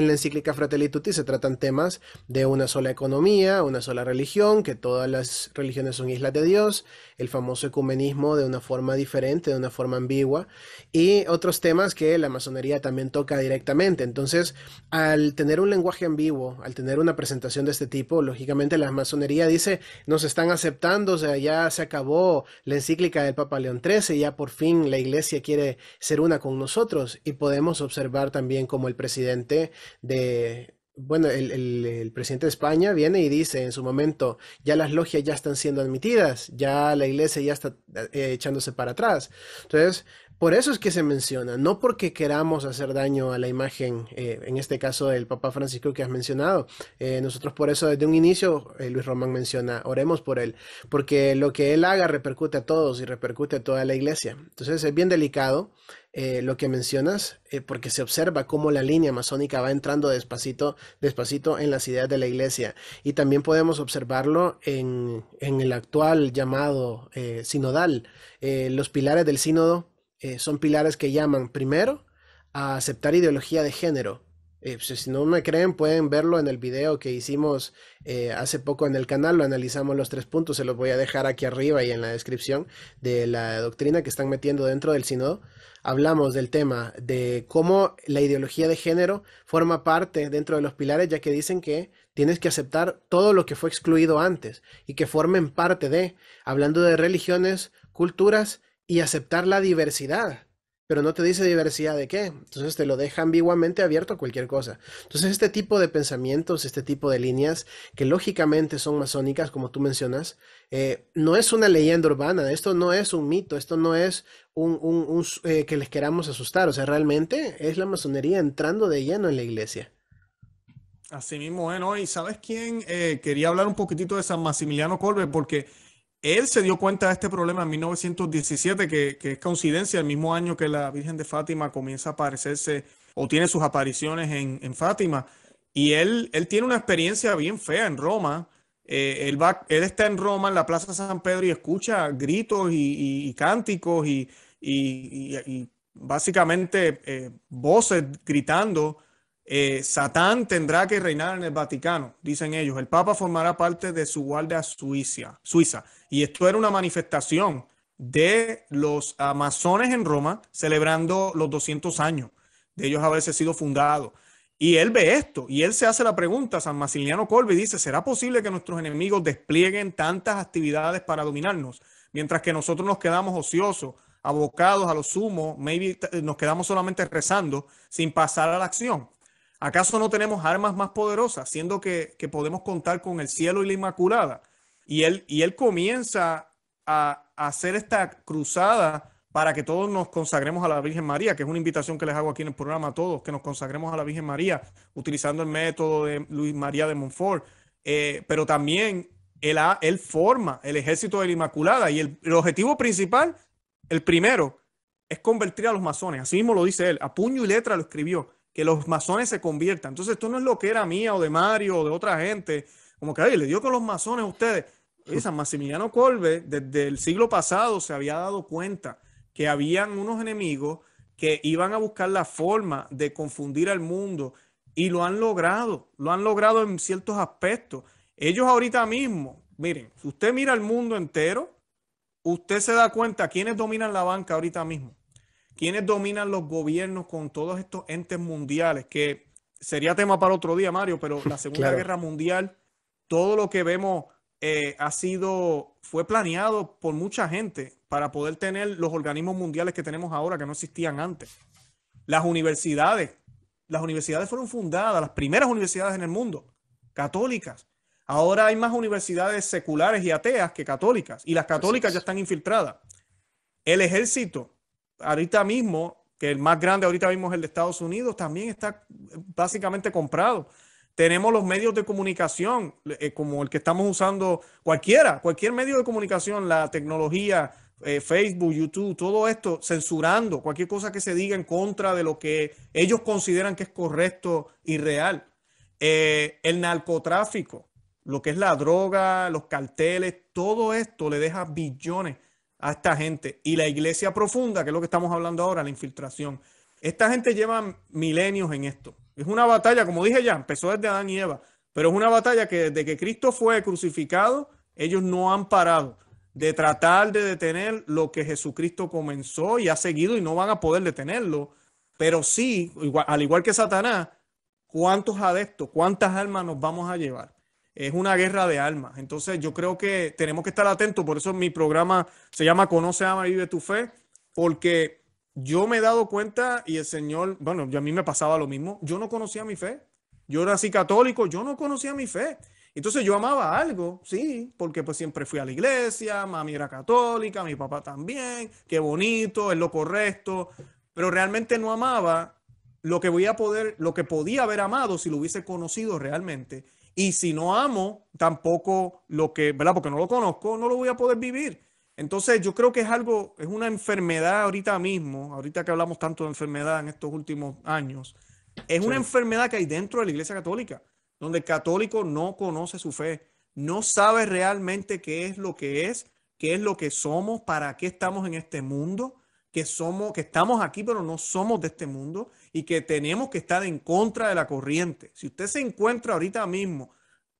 la, encíclica Fratelli Tutti se tratan temas de una sola economía, una sola religión, que todas las religiones son islas de Dios, el famoso ecumenismo de una forma diferente, de una forma ambigua, y otros temas que la masonería también toca directamente. Entonces, al tener un lenguaje ambiguo, al tener una presentación de este tipo, lógicamente la masonería dice, nos están aceptando, o sea, ya se acabó la encíclica del Papa León XIII, ya por fin la iglesia quiere ser una con nosotros y podemos observar también como el presidente de, bueno, el, presidente de España viene y dice en su momento, ya las logias ya están siendo admitidas, ya la iglesia ya está eh, echándose para atrás. Entonces, por eso es que se menciona, no porque queramos hacer daño a la imagen, eh, en este caso del Papa Francisco que has mencionado. Eh, nosotros por eso desde un inicio, eh, Luis Román menciona, oremos por él, porque lo que él haga repercute a todos y repercute a toda la iglesia. Entonces es bien delicado lo que mencionas, porque se observa cómo la línea masónica va entrando despacito, despacito en las ideas de la iglesia. Y también podemos observarlo en, en el actual llamado sinodal. los pilares del sínodo eh, son pilares que llaman primero a aceptar ideología de género. Eh, pues, si no me creen, pueden verlo en el video que hicimos eh, hace poco en el canal, lo analizamos los tres puntos, se los voy a dejar aquí arriba y en la descripción de la doctrina que están metiendo dentro del sínodo. Hablamos del tema de cómo la ideología de género forma parte dentro de los pilares, ya que dicen que tienes que aceptar todo lo que fue excluido antes y que formen parte de, hablando de religiones, culturas y aceptar la diversidad. Pero no te dice diversidad de qué. Entonces te lo deja ambiguamente abierto a cualquier cosa. Entonces este tipo de pensamientos, este tipo de líneas, que lógicamente son masónicas, como tú mencionas, eh, no es una leyenda urbana, esto no es un mito, esto no es un, eh, que les queramos asustar. O sea, realmente es la masonería entrando de lleno en la iglesia. Así mismo, bueno, y ¿sabes quién? Eh, quería hablar un poquitito de San Maximiliano Colbe, porque él se dio cuenta de este problema en 1917, que, es coincidencia, el mismo año que la Virgen de Fátima comienza a aparecerse o tiene sus apariciones en, Fátima. Y él, él tiene una experiencia bien fea en Roma. Eh, él, va, él está en Roma, en la Plaza San Pedro, y escucha gritos y, cánticos y, básicamente eh, voces gritando eh, Satán tendrá que reinar en el Vaticano, dicen ellos. El Papa formará parte de su guardia suiza. suiza. Y esto era una manifestación de los amazones en Roma celebrando los 200 años de ellos haberse sido fundados. Y él ve esto y él se hace la pregunta, San Maciliano Colby dice, ¿será posible que nuestros enemigos desplieguen tantas actividades para dominarnos, mientras que nosotros nos quedamos ociosos, abocados a lo sumo, maybe eh, nos quedamos solamente rezando sin pasar a la acción? ¿Acaso no tenemos armas más poderosas, siendo que, podemos contar con el cielo y la Inmaculada? Y él, y él comienza a, hacer esta cruzada para que todos nos consagremos a la Virgen María, que es una invitación que les hago aquí en el programa a todos, que nos consagremos a la Virgen María, utilizando el método de Luis María de Montfort. Eh, pero también él, él, forma el ejército de la Inmaculada y el, objetivo principal, el primero, es convertir a los masones. Así mismo lo dice él, a puño y letra lo escribió, que los masones se conviertan. Entonces, esto no es lo que era mía o de Mario o de otra gente. Como que, ay, le dio con los masones a ustedes. Y San Maximiliano Colbe, desde el siglo pasado, se había dado cuenta que habían unos enemigos que iban a buscar la forma de confundir al mundo y lo han logrado, lo han logrado en ciertos aspectos. Ellos ahorita mismo, miren, si usted mira el mundo entero, usted se da cuenta quiénes dominan la banca ahorita mismo. ¿Quiénes dominan los gobiernos con todos estos entes mundiales? Que sería tema para otro día, Mario, pero la Segunda Guerra Mundial, todo lo que vemos eh, ha sido, fue planeado por mucha gente para poder tener los organismos mundiales que tenemos ahora que no existían antes. Las universidades, las universidades fueron fundadas, las primeras universidades en el mundo, católicas. Ahora hay más universidades seculares y ateas que católicas, y las católicas ya están infiltradas. El ejército, ahorita mismo, que el más grande ahorita mismo es el de Estados Unidos, también está básicamente comprado. Tenemos los medios de comunicación, eh, como el que estamos usando cualquiera, cualquier medio de comunicación, la tecnología, eh, Facebook, YouTube, todo esto, censurando cualquier cosa que se diga en contra de lo que ellos consideran que es correcto y real. Eh, el narcotráfico, lo que es la droga, los carteles, todo esto le deja billones a esta gente. Y la iglesia profunda, que es lo que estamos hablando ahora, la infiltración. Esta gente lleva milenios en esto. Es una batalla, como dije ya, empezó desde Adán y Eva, pero es una batalla que desde que Cristo fue crucificado, ellos no han parado de tratar de detener lo que Jesucristo comenzó y ha seguido y no van a poder detenerlo. Pero sí, al igual que Satanás, ¿cuántos adeptos, cuántas almas nos vamos a llevar? es una guerra de almas. Entonces yo creo que tenemos que estar atentos, por eso mi programa se llama Conoce, Ama y Vive tu Fe, porque yo me he dado cuenta y el Señor, bueno, yo a mí me pasaba lo mismo, yo no conocía mi fe, yo era así católico, yo no conocía mi fe. Entonces yo amaba algo, sí, porque pues siempre fui a la iglesia, mami era católica, mi papá también, qué bonito, es lo correcto, pero realmente no amaba lo que voy a poder, lo que podía haber amado si lo hubiese conocido realmente. Y si no amo tampoco lo que, ¿verdad? Porque no lo conozco, no lo voy a poder vivir. Entonces yo creo que es algo, es una enfermedad ahorita mismo, ahorita que hablamos tanto de enfermedad en estos últimos años, es una enfermedad que hay dentro de la Iglesia Católica, donde el católico no conoce su fe, no sabe realmente qué es lo que es, qué es lo que somos, para qué estamos en este mundo que somos, que estamos aquí, pero no somos de este mundo y que tenemos que estar en contra de la corriente. Si usted se encuentra ahorita mismo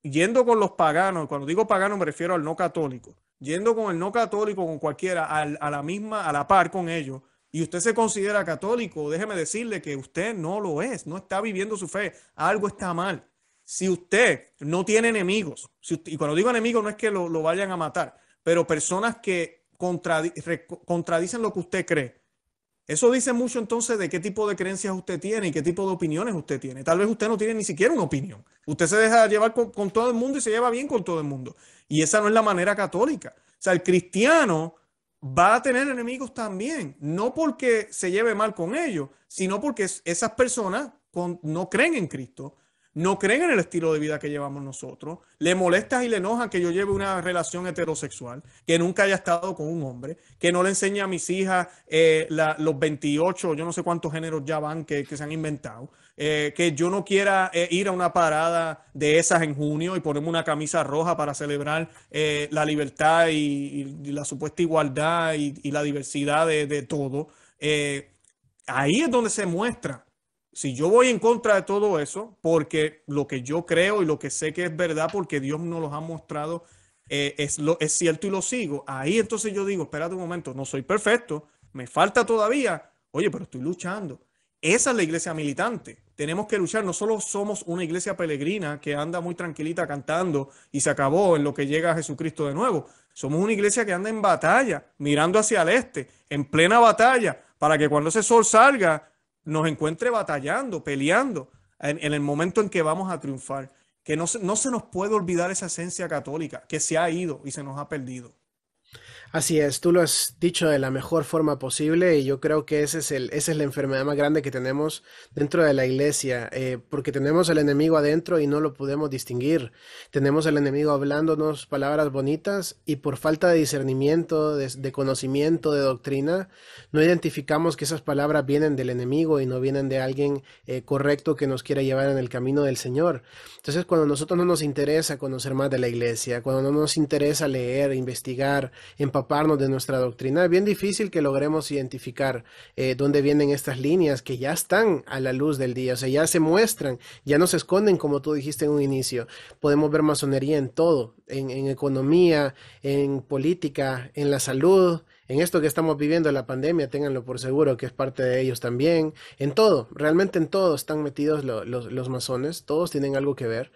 yendo con los paganos, cuando digo pagano me refiero al no católico, yendo con el no católico, con cualquiera, a la misma, a la par con ellos, y usted se considera católico, déjeme decirle que usted no lo es, no está viviendo su fe, algo está mal. Si usted no tiene enemigos, y cuando digo enemigos no es que lo, lo vayan a matar, pero personas que contradicen lo que usted cree. Eso dice mucho entonces de qué tipo de creencias usted tiene y qué tipo de opiniones usted tiene. Tal vez usted no tiene ni siquiera una opinión. Usted se deja llevar con, todo el mundo y se lleva bien con todo el mundo. Y esa no es la manera católica. O sea, el cristiano va a tener enemigos también, no porque se lleve mal con ellos, sino porque esas personas no creen en Cristo no creen en el estilo de vida que llevamos nosotros, le molesta y le enoja que yo lleve una relación heterosexual, que nunca haya estado con un hombre, que no le enseñe a mis hijas eh, los 28, yo no sé cuántos géneros ya van que, se han inventado, eh, que yo no quiera eh, ir a una parada de esas en junio y ponerme una camisa roja para celebrar la libertad y, la supuesta igualdad y, la diversidad de, de todo. ahí es donde se muestra si yo voy en contra de todo eso, porque lo que yo creo y lo que sé que es verdad, porque Dios nos los ha mostrado, eh, es, lo, es cierto y lo sigo, ahí entonces yo digo, espérate un momento, no soy perfecto, me falta todavía, oye, pero estoy luchando. Esa es la iglesia militante. Tenemos que luchar. No solo somos una iglesia peregrina que anda muy tranquilita cantando y se acabó en lo que llega a Jesucristo de nuevo. Somos una iglesia que anda en batalla, mirando hacia el este, en plena batalla, para que cuando ese sol salga, nos encuentre batallando, peleando en, el momento en que vamos a triunfar. Que no, no se nos puede olvidar esa esencia católica que se ha ido y se nos ha perdido. Así es, tú lo has dicho de la mejor forma posible y yo creo que ese es el, esa es la enfermedad más grande que tenemos dentro de la iglesia, eh, porque tenemos al enemigo adentro y no lo podemos distinguir. Tenemos al enemigo hablándonos palabras bonitas y por falta de discernimiento, de, conocimiento, de doctrina, no identificamos que esas palabras vienen del enemigo y no vienen de alguien eh, correcto que nos quiera llevar en el camino del Señor. Entonces, cuando a nosotros no nos interesa conocer más de la iglesia, cuando no nos interesa leer, investigar, empatizar, aparnos de nuestra doctrina, es bien difícil que logremos identificar eh, dónde vienen estas líneas que ya están a la luz del día, o sea, ya se muestran, ya no se esconden como tú dijiste en un inicio. Podemos ver masonería en todo, en, economía, en política, en la salud, en esto que estamos viviendo, la pandemia, ténganlo por seguro que es parte de ellos también, en todo, realmente en todo están metidos los, los masones, todos tienen algo que ver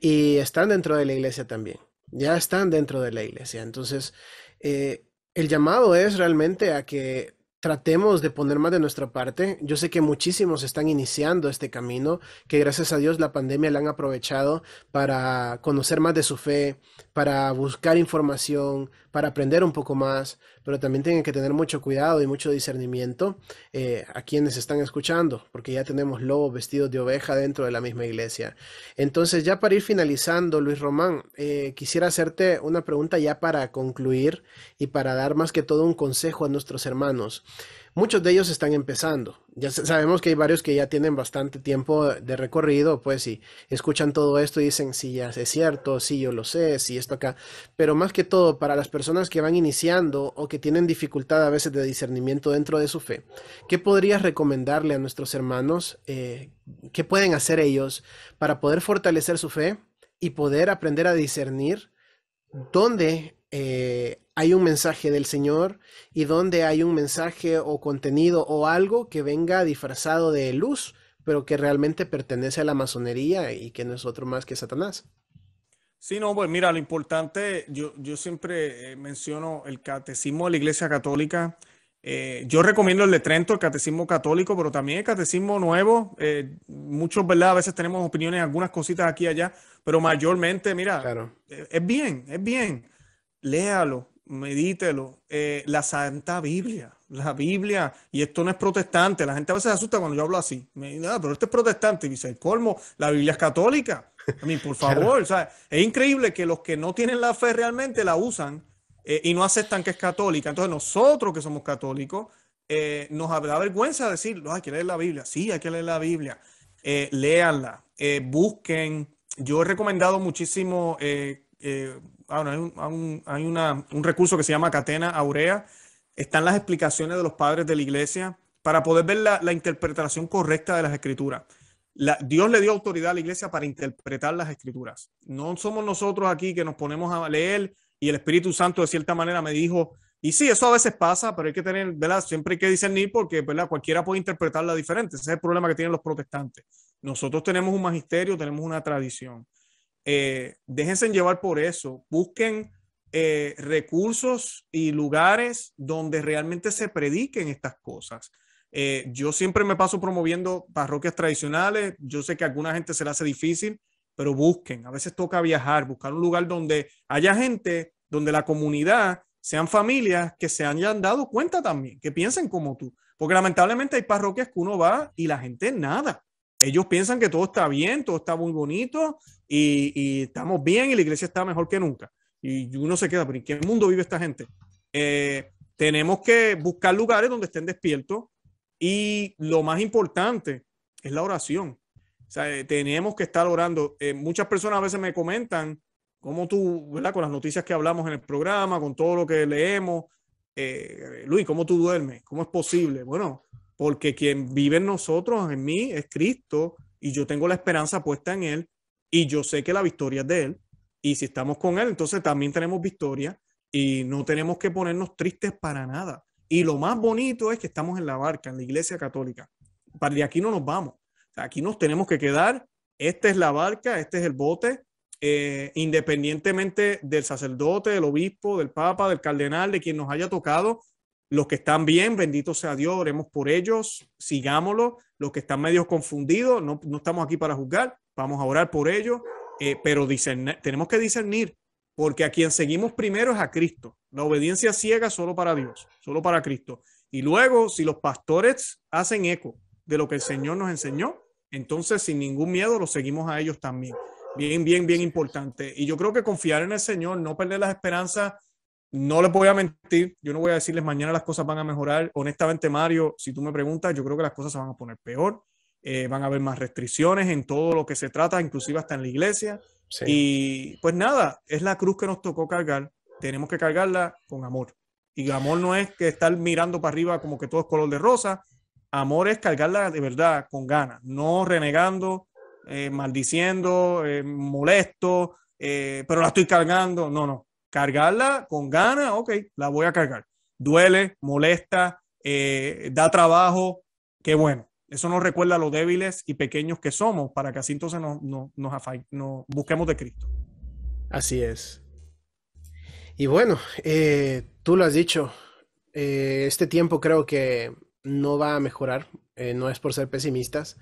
y están dentro de la iglesia también, ya están dentro de la iglesia. Entonces, eh, el llamado es realmente a que tratemos de poner más de nuestra parte. Yo sé que muchísimos están iniciando este camino, que gracias a Dios la pandemia la han aprovechado para conocer más de su fe, para buscar información, para aprender un poco más, pero también tienen que tener mucho cuidado y mucho discernimiento eh, a quienes están escuchando, porque ya tenemos lobos vestidos de oveja dentro de la misma iglesia. Entonces, ya para ir finalizando, Luis Román, eh, quisiera hacerte una pregunta ya para concluir y para dar más que todo un consejo a nuestros hermanos. Muchos de ellos están empezando. Ya sabemos que hay varios que ya tienen bastante tiempo de recorrido, pues, y escuchan todo esto y dicen, sí, ya es cierto, sí, yo lo sé, sí, esto acá. Pero más que todo, para las personas que van iniciando o que tienen dificultad a veces de discernimiento dentro de su fe, ¿qué podrías recomendarle a nuestros hermanos? Eh, ¿Qué pueden hacer ellos para poder fortalecer su fe y poder aprender a discernir dónde eh, hay un mensaje del Señor y donde hay un mensaje o contenido o algo que venga disfrazado de luz, pero que realmente pertenece a la masonería y que no es otro más que Satanás. Sí, no, pues mira, lo importante, yo, yo siempre eh, menciono el catecismo de la Iglesia Católica. Eh, yo recomiendo el de Trento, el catecismo católico, pero también el catecismo nuevo. Eh, muchos, ¿verdad? A veces tenemos opiniones, algunas cositas aquí y allá, pero mayormente, mira, es bien, es bien. Léalo, medítelo, eh, la Santa Biblia, la Biblia, y esto no es protestante, la gente a veces se asusta cuando yo hablo así, me ah, pero este es protestante, y dice, el colmo, la Biblia es católica, a mí, por favor, es increíble que los que no tienen la fe realmente la usan eh, y no aceptan que es católica, entonces nosotros que somos católicos, eh, nos da vergüenza decir, no, hay que leer la Biblia, sí, hay que leer la Biblia, léanla, busquen, yo he recomendado muchísimo... Ah, hay, un, recurso que se llama Catena Aurea, están las explicaciones de los padres de la iglesia para poder ver la, interpretación correcta de las escrituras. Dios le dio autoridad a la iglesia para interpretar las escrituras. No somos nosotros aquí que nos ponemos a leer y el Espíritu Santo de cierta manera me dijo, y sí, eso a veces pasa, pero hay que tener, ¿verdad? Siempre hay que discernir porque, ¿verdad? Cualquiera puede interpretarla diferente. Ese es el problema que tienen los protestantes. Nosotros tenemos un magisterio, tenemos una tradición. Eh, déjense llevar por eso, busquen eh, recursos y lugares donde realmente se prediquen estas cosas. Eh, yo siempre me paso promoviendo parroquias tradicionales, yo sé que a alguna gente se le hace difícil, pero busquen, a veces toca viajar, buscar un lugar donde haya gente, donde la comunidad sean familias que se hayan dado cuenta también, que piensen como tú, porque lamentablemente hay parroquias que uno va y la gente nada ellos piensan que todo está bien, todo está muy bonito y, estamos bien y la iglesia está mejor que nunca. Y uno se queda, pero ¿en qué mundo vive esta gente? Eh, tenemos que buscar lugares donde estén despiertos y lo más importante es la oración. O sea, eh, tenemos que estar orando. Eh, muchas personas a veces me comentan cómo tú, ¿verdad? Con las noticias que hablamos en el programa, con todo lo que leemos, Luis, ¿cómo tú duermes? ¿Cómo es posible? Bueno, porque quien vive en nosotros, en mí, es Cristo, y yo tengo la esperanza puesta en Él, y yo sé que la victoria es de Él, y si estamos con Él, entonces también tenemos victoria, y no tenemos que ponernos tristes para nada. Y lo más bonito es que estamos en la barca, en la iglesia católica. para De aquí no nos vamos, aquí nos tenemos que quedar, esta es la barca, este es el bote, eh, independientemente del sacerdote, del obispo, del papa, del cardenal, de quien nos haya tocado, los que están bien, bendito sea Dios, oremos por ellos, sigámoslo. Los que están medio confundidos, no, estamos aquí para juzgar, vamos a orar por ellos, eh, pero tenemos que discernir, porque a quien seguimos primero es a Cristo. La obediencia ciega solo para Dios, solo para Cristo. Y luego, si los pastores hacen eco de lo que el Señor nos enseñó, entonces sin ningún miedo los seguimos a ellos también. Bien, bien, bien importante. Y yo creo que confiar en el Señor, no perder las esperanzas no les voy a mentir, yo no voy a decirles mañana las cosas van a mejorar. Honestamente, Mario, si tú me preguntas, yo creo que las cosas se van a poner peor. Eh, van a haber más restricciones en todo lo que se trata, inclusive hasta en la iglesia. Y pues nada, es la cruz que nos tocó cargar. Tenemos que cargarla con amor. Y amor no es que estar mirando para arriba como que todo es color de rosa. Amor es cargarla de verdad, con ganas, no renegando, eh, maldiciendo, eh, molesto, pero la estoy cargando. No, no Cargarla con ganas, ok, la voy a cargar. Duele, molesta, eh, da trabajo, qué bueno. Eso nos recuerda a los débiles y pequeños que somos para que así entonces nos, nos, nos, busquemos de Cristo. Así es. Y bueno, eh, tú lo has dicho, eh, este tiempo creo que no va a mejorar, no es por ser pesimistas,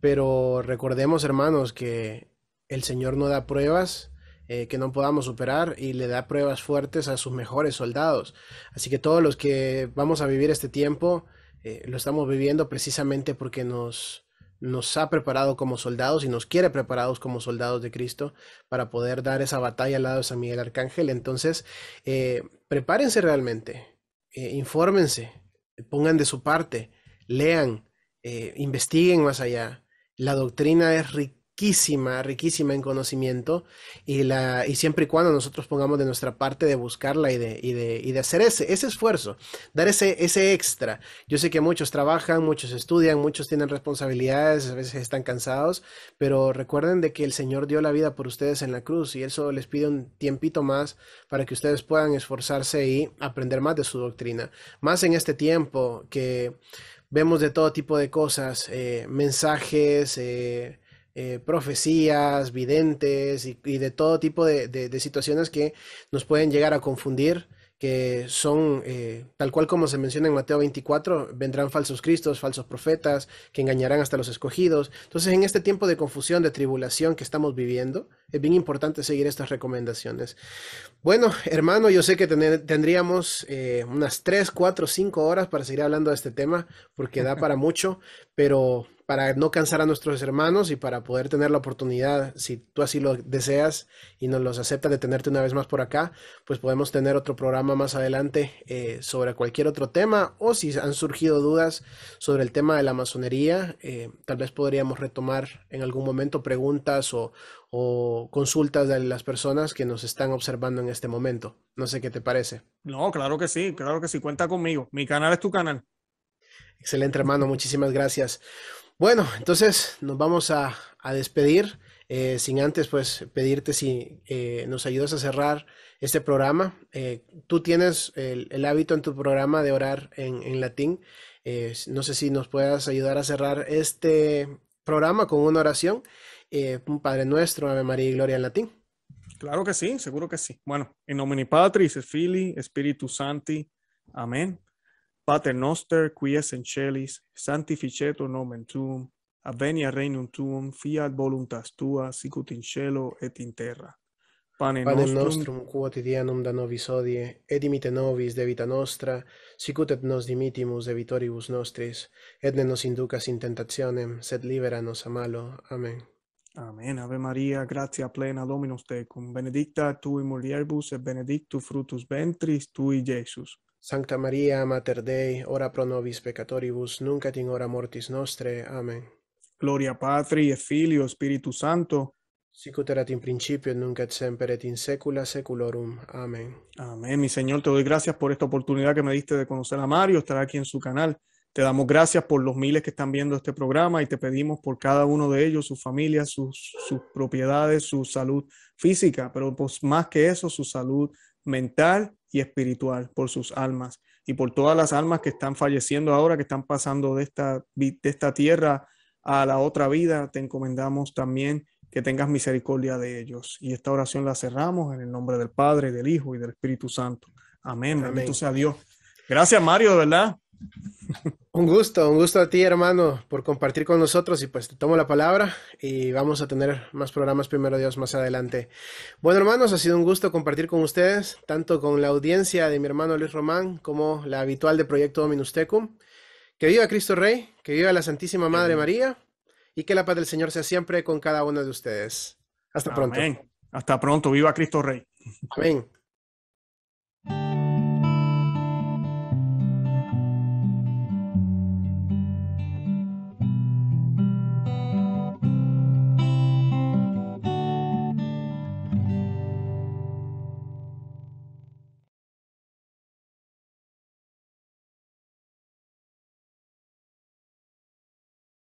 pero recordemos hermanos que el Señor no da pruebas eh, que no podamos superar y le da pruebas fuertes a sus mejores soldados. Así que todos los que vamos a vivir este tiempo, eh, lo estamos viviendo precisamente porque nos, ha preparado como soldados y nos quiere preparados como soldados de Cristo para poder dar esa batalla al lado de San Miguel Arcángel. Entonces, eh, prepárense realmente, infórmense, pongan de su parte, lean, investiguen más allá. La doctrina es rica riquísima, riquísima en conocimiento y, la, y siempre y cuando nosotros pongamos de nuestra parte de buscarla y de, y de, hacer ese, esfuerzo, dar ese, ese extra. Yo sé que muchos trabajan, muchos estudian, muchos tienen responsabilidades, a veces están cansados, pero recuerden de que el Señor dio la vida por ustedes en la cruz y Él solo les pide un tiempito más para que ustedes puedan esforzarse y aprender más de su doctrina, más en este tiempo que vemos de todo tipo de cosas, eh, mensajes, eh, eh, profecías, videntes y, de todo tipo de, situaciones que nos pueden llegar a confundir que son, eh, tal cual como se menciona en Mateo 24, vendrán falsos cristos, falsos profetas, que engañarán hasta los escogidos. Entonces, en este tiempo de confusión, de tribulación que estamos viviendo, es bien importante seguir estas recomendaciones. Bueno, hermano, yo sé que tendríamos eh, unas 3, 4, 5 horas para seguir hablando de este tema, porque da para mucho, pero para no cansar a nuestros hermanos y para poder tener la oportunidad, si tú así lo deseas y nos los aceptas de tenerte una vez más por acá, pues podemos tener otro programa más adelante eh, sobre cualquier otro tema o si han surgido dudas sobre el tema de la masonería, eh, tal vez podríamos retomar en algún momento preguntas o consultas de las personas que nos están observando en este momento. No sé qué te parece. No, claro que sí, claro que sí, cuenta conmigo. Mi canal es tu canal. Excelente hermano, muchísimas gracias. Bueno, entonces nos vamos a, despedir. Eh, sin antes, pues, pedirte si eh, nos ayudas a cerrar este programa. Eh, tú tienes el, hábito en tu programa de orar en, latín. no sé si nos puedas ayudar a cerrar este programa con una oración. un Padre nuestro, Ave María y Gloria en latín. Claro que sí, seguro que sí. Bueno, en nomine Patris, Fili, Espíritu Santi. Amén. Pater noster, qui es in celis, sanctificetur nomen tuum, avenia regnum tuum, fiat voluntas tua, sicut in cielo et in terra. Pane, Pane nostrum, nostrum quotidianum da nobis odie, et dimite nobis de vita nostra, sicut et nos dimitimus de vitoribus nostris, et ne nos inducas in tentationem, sed libera nos a malo. Amen. Amen. Ave Maria, gratia plena, Dominus Tecum, benedicta tui mulieribus, et benedictus frutus ventris tui, Jesus. Santa María, Mater Dei, ora pro nobis peccatoribus, nunc et in hora mortis nostre. Amen. Gloria Patri et Filio e Spiritu Santo. Sicut erat in principio nunca nunc et semper et in saecula saeculorum. Amén. Amén, mi Señor, te doy gracias por esta oportunidad que me diste de conocer a Mario, estar aquí en su canal. Te damos gracias por los miles que están viendo este programa y te pedimos por cada uno de ellos, sus familias, sus, sus propiedades, su salud física, pero pues más que eso, su salud mental y espiritual por sus almas y por todas las almas que están falleciendo ahora, que están pasando de esta, de esta tierra a la otra vida. Te encomendamos también que tengas misericordia de ellos. Y esta oración la cerramos en el nombre del Padre, del Hijo y del Espíritu Santo. Amén. Gracias Bendito Dios. Gracias, Mario, de verdad. Un gusto, un gusto a ti, hermano, por compartir con nosotros y pues te tomo la palabra y vamos a tener más programas, primero Dios, más adelante. Bueno, hermanos, ha sido un gusto compartir con ustedes, tanto con la audiencia de mi hermano Luis Román como la habitual de Proyecto Dominus Tecum. Que viva Cristo Rey, que viva la Santísima Madre María y que la paz del Señor sea siempre con cada uno de ustedes. Hasta pronto. Hasta pronto, viva Cristo Rey. Amén.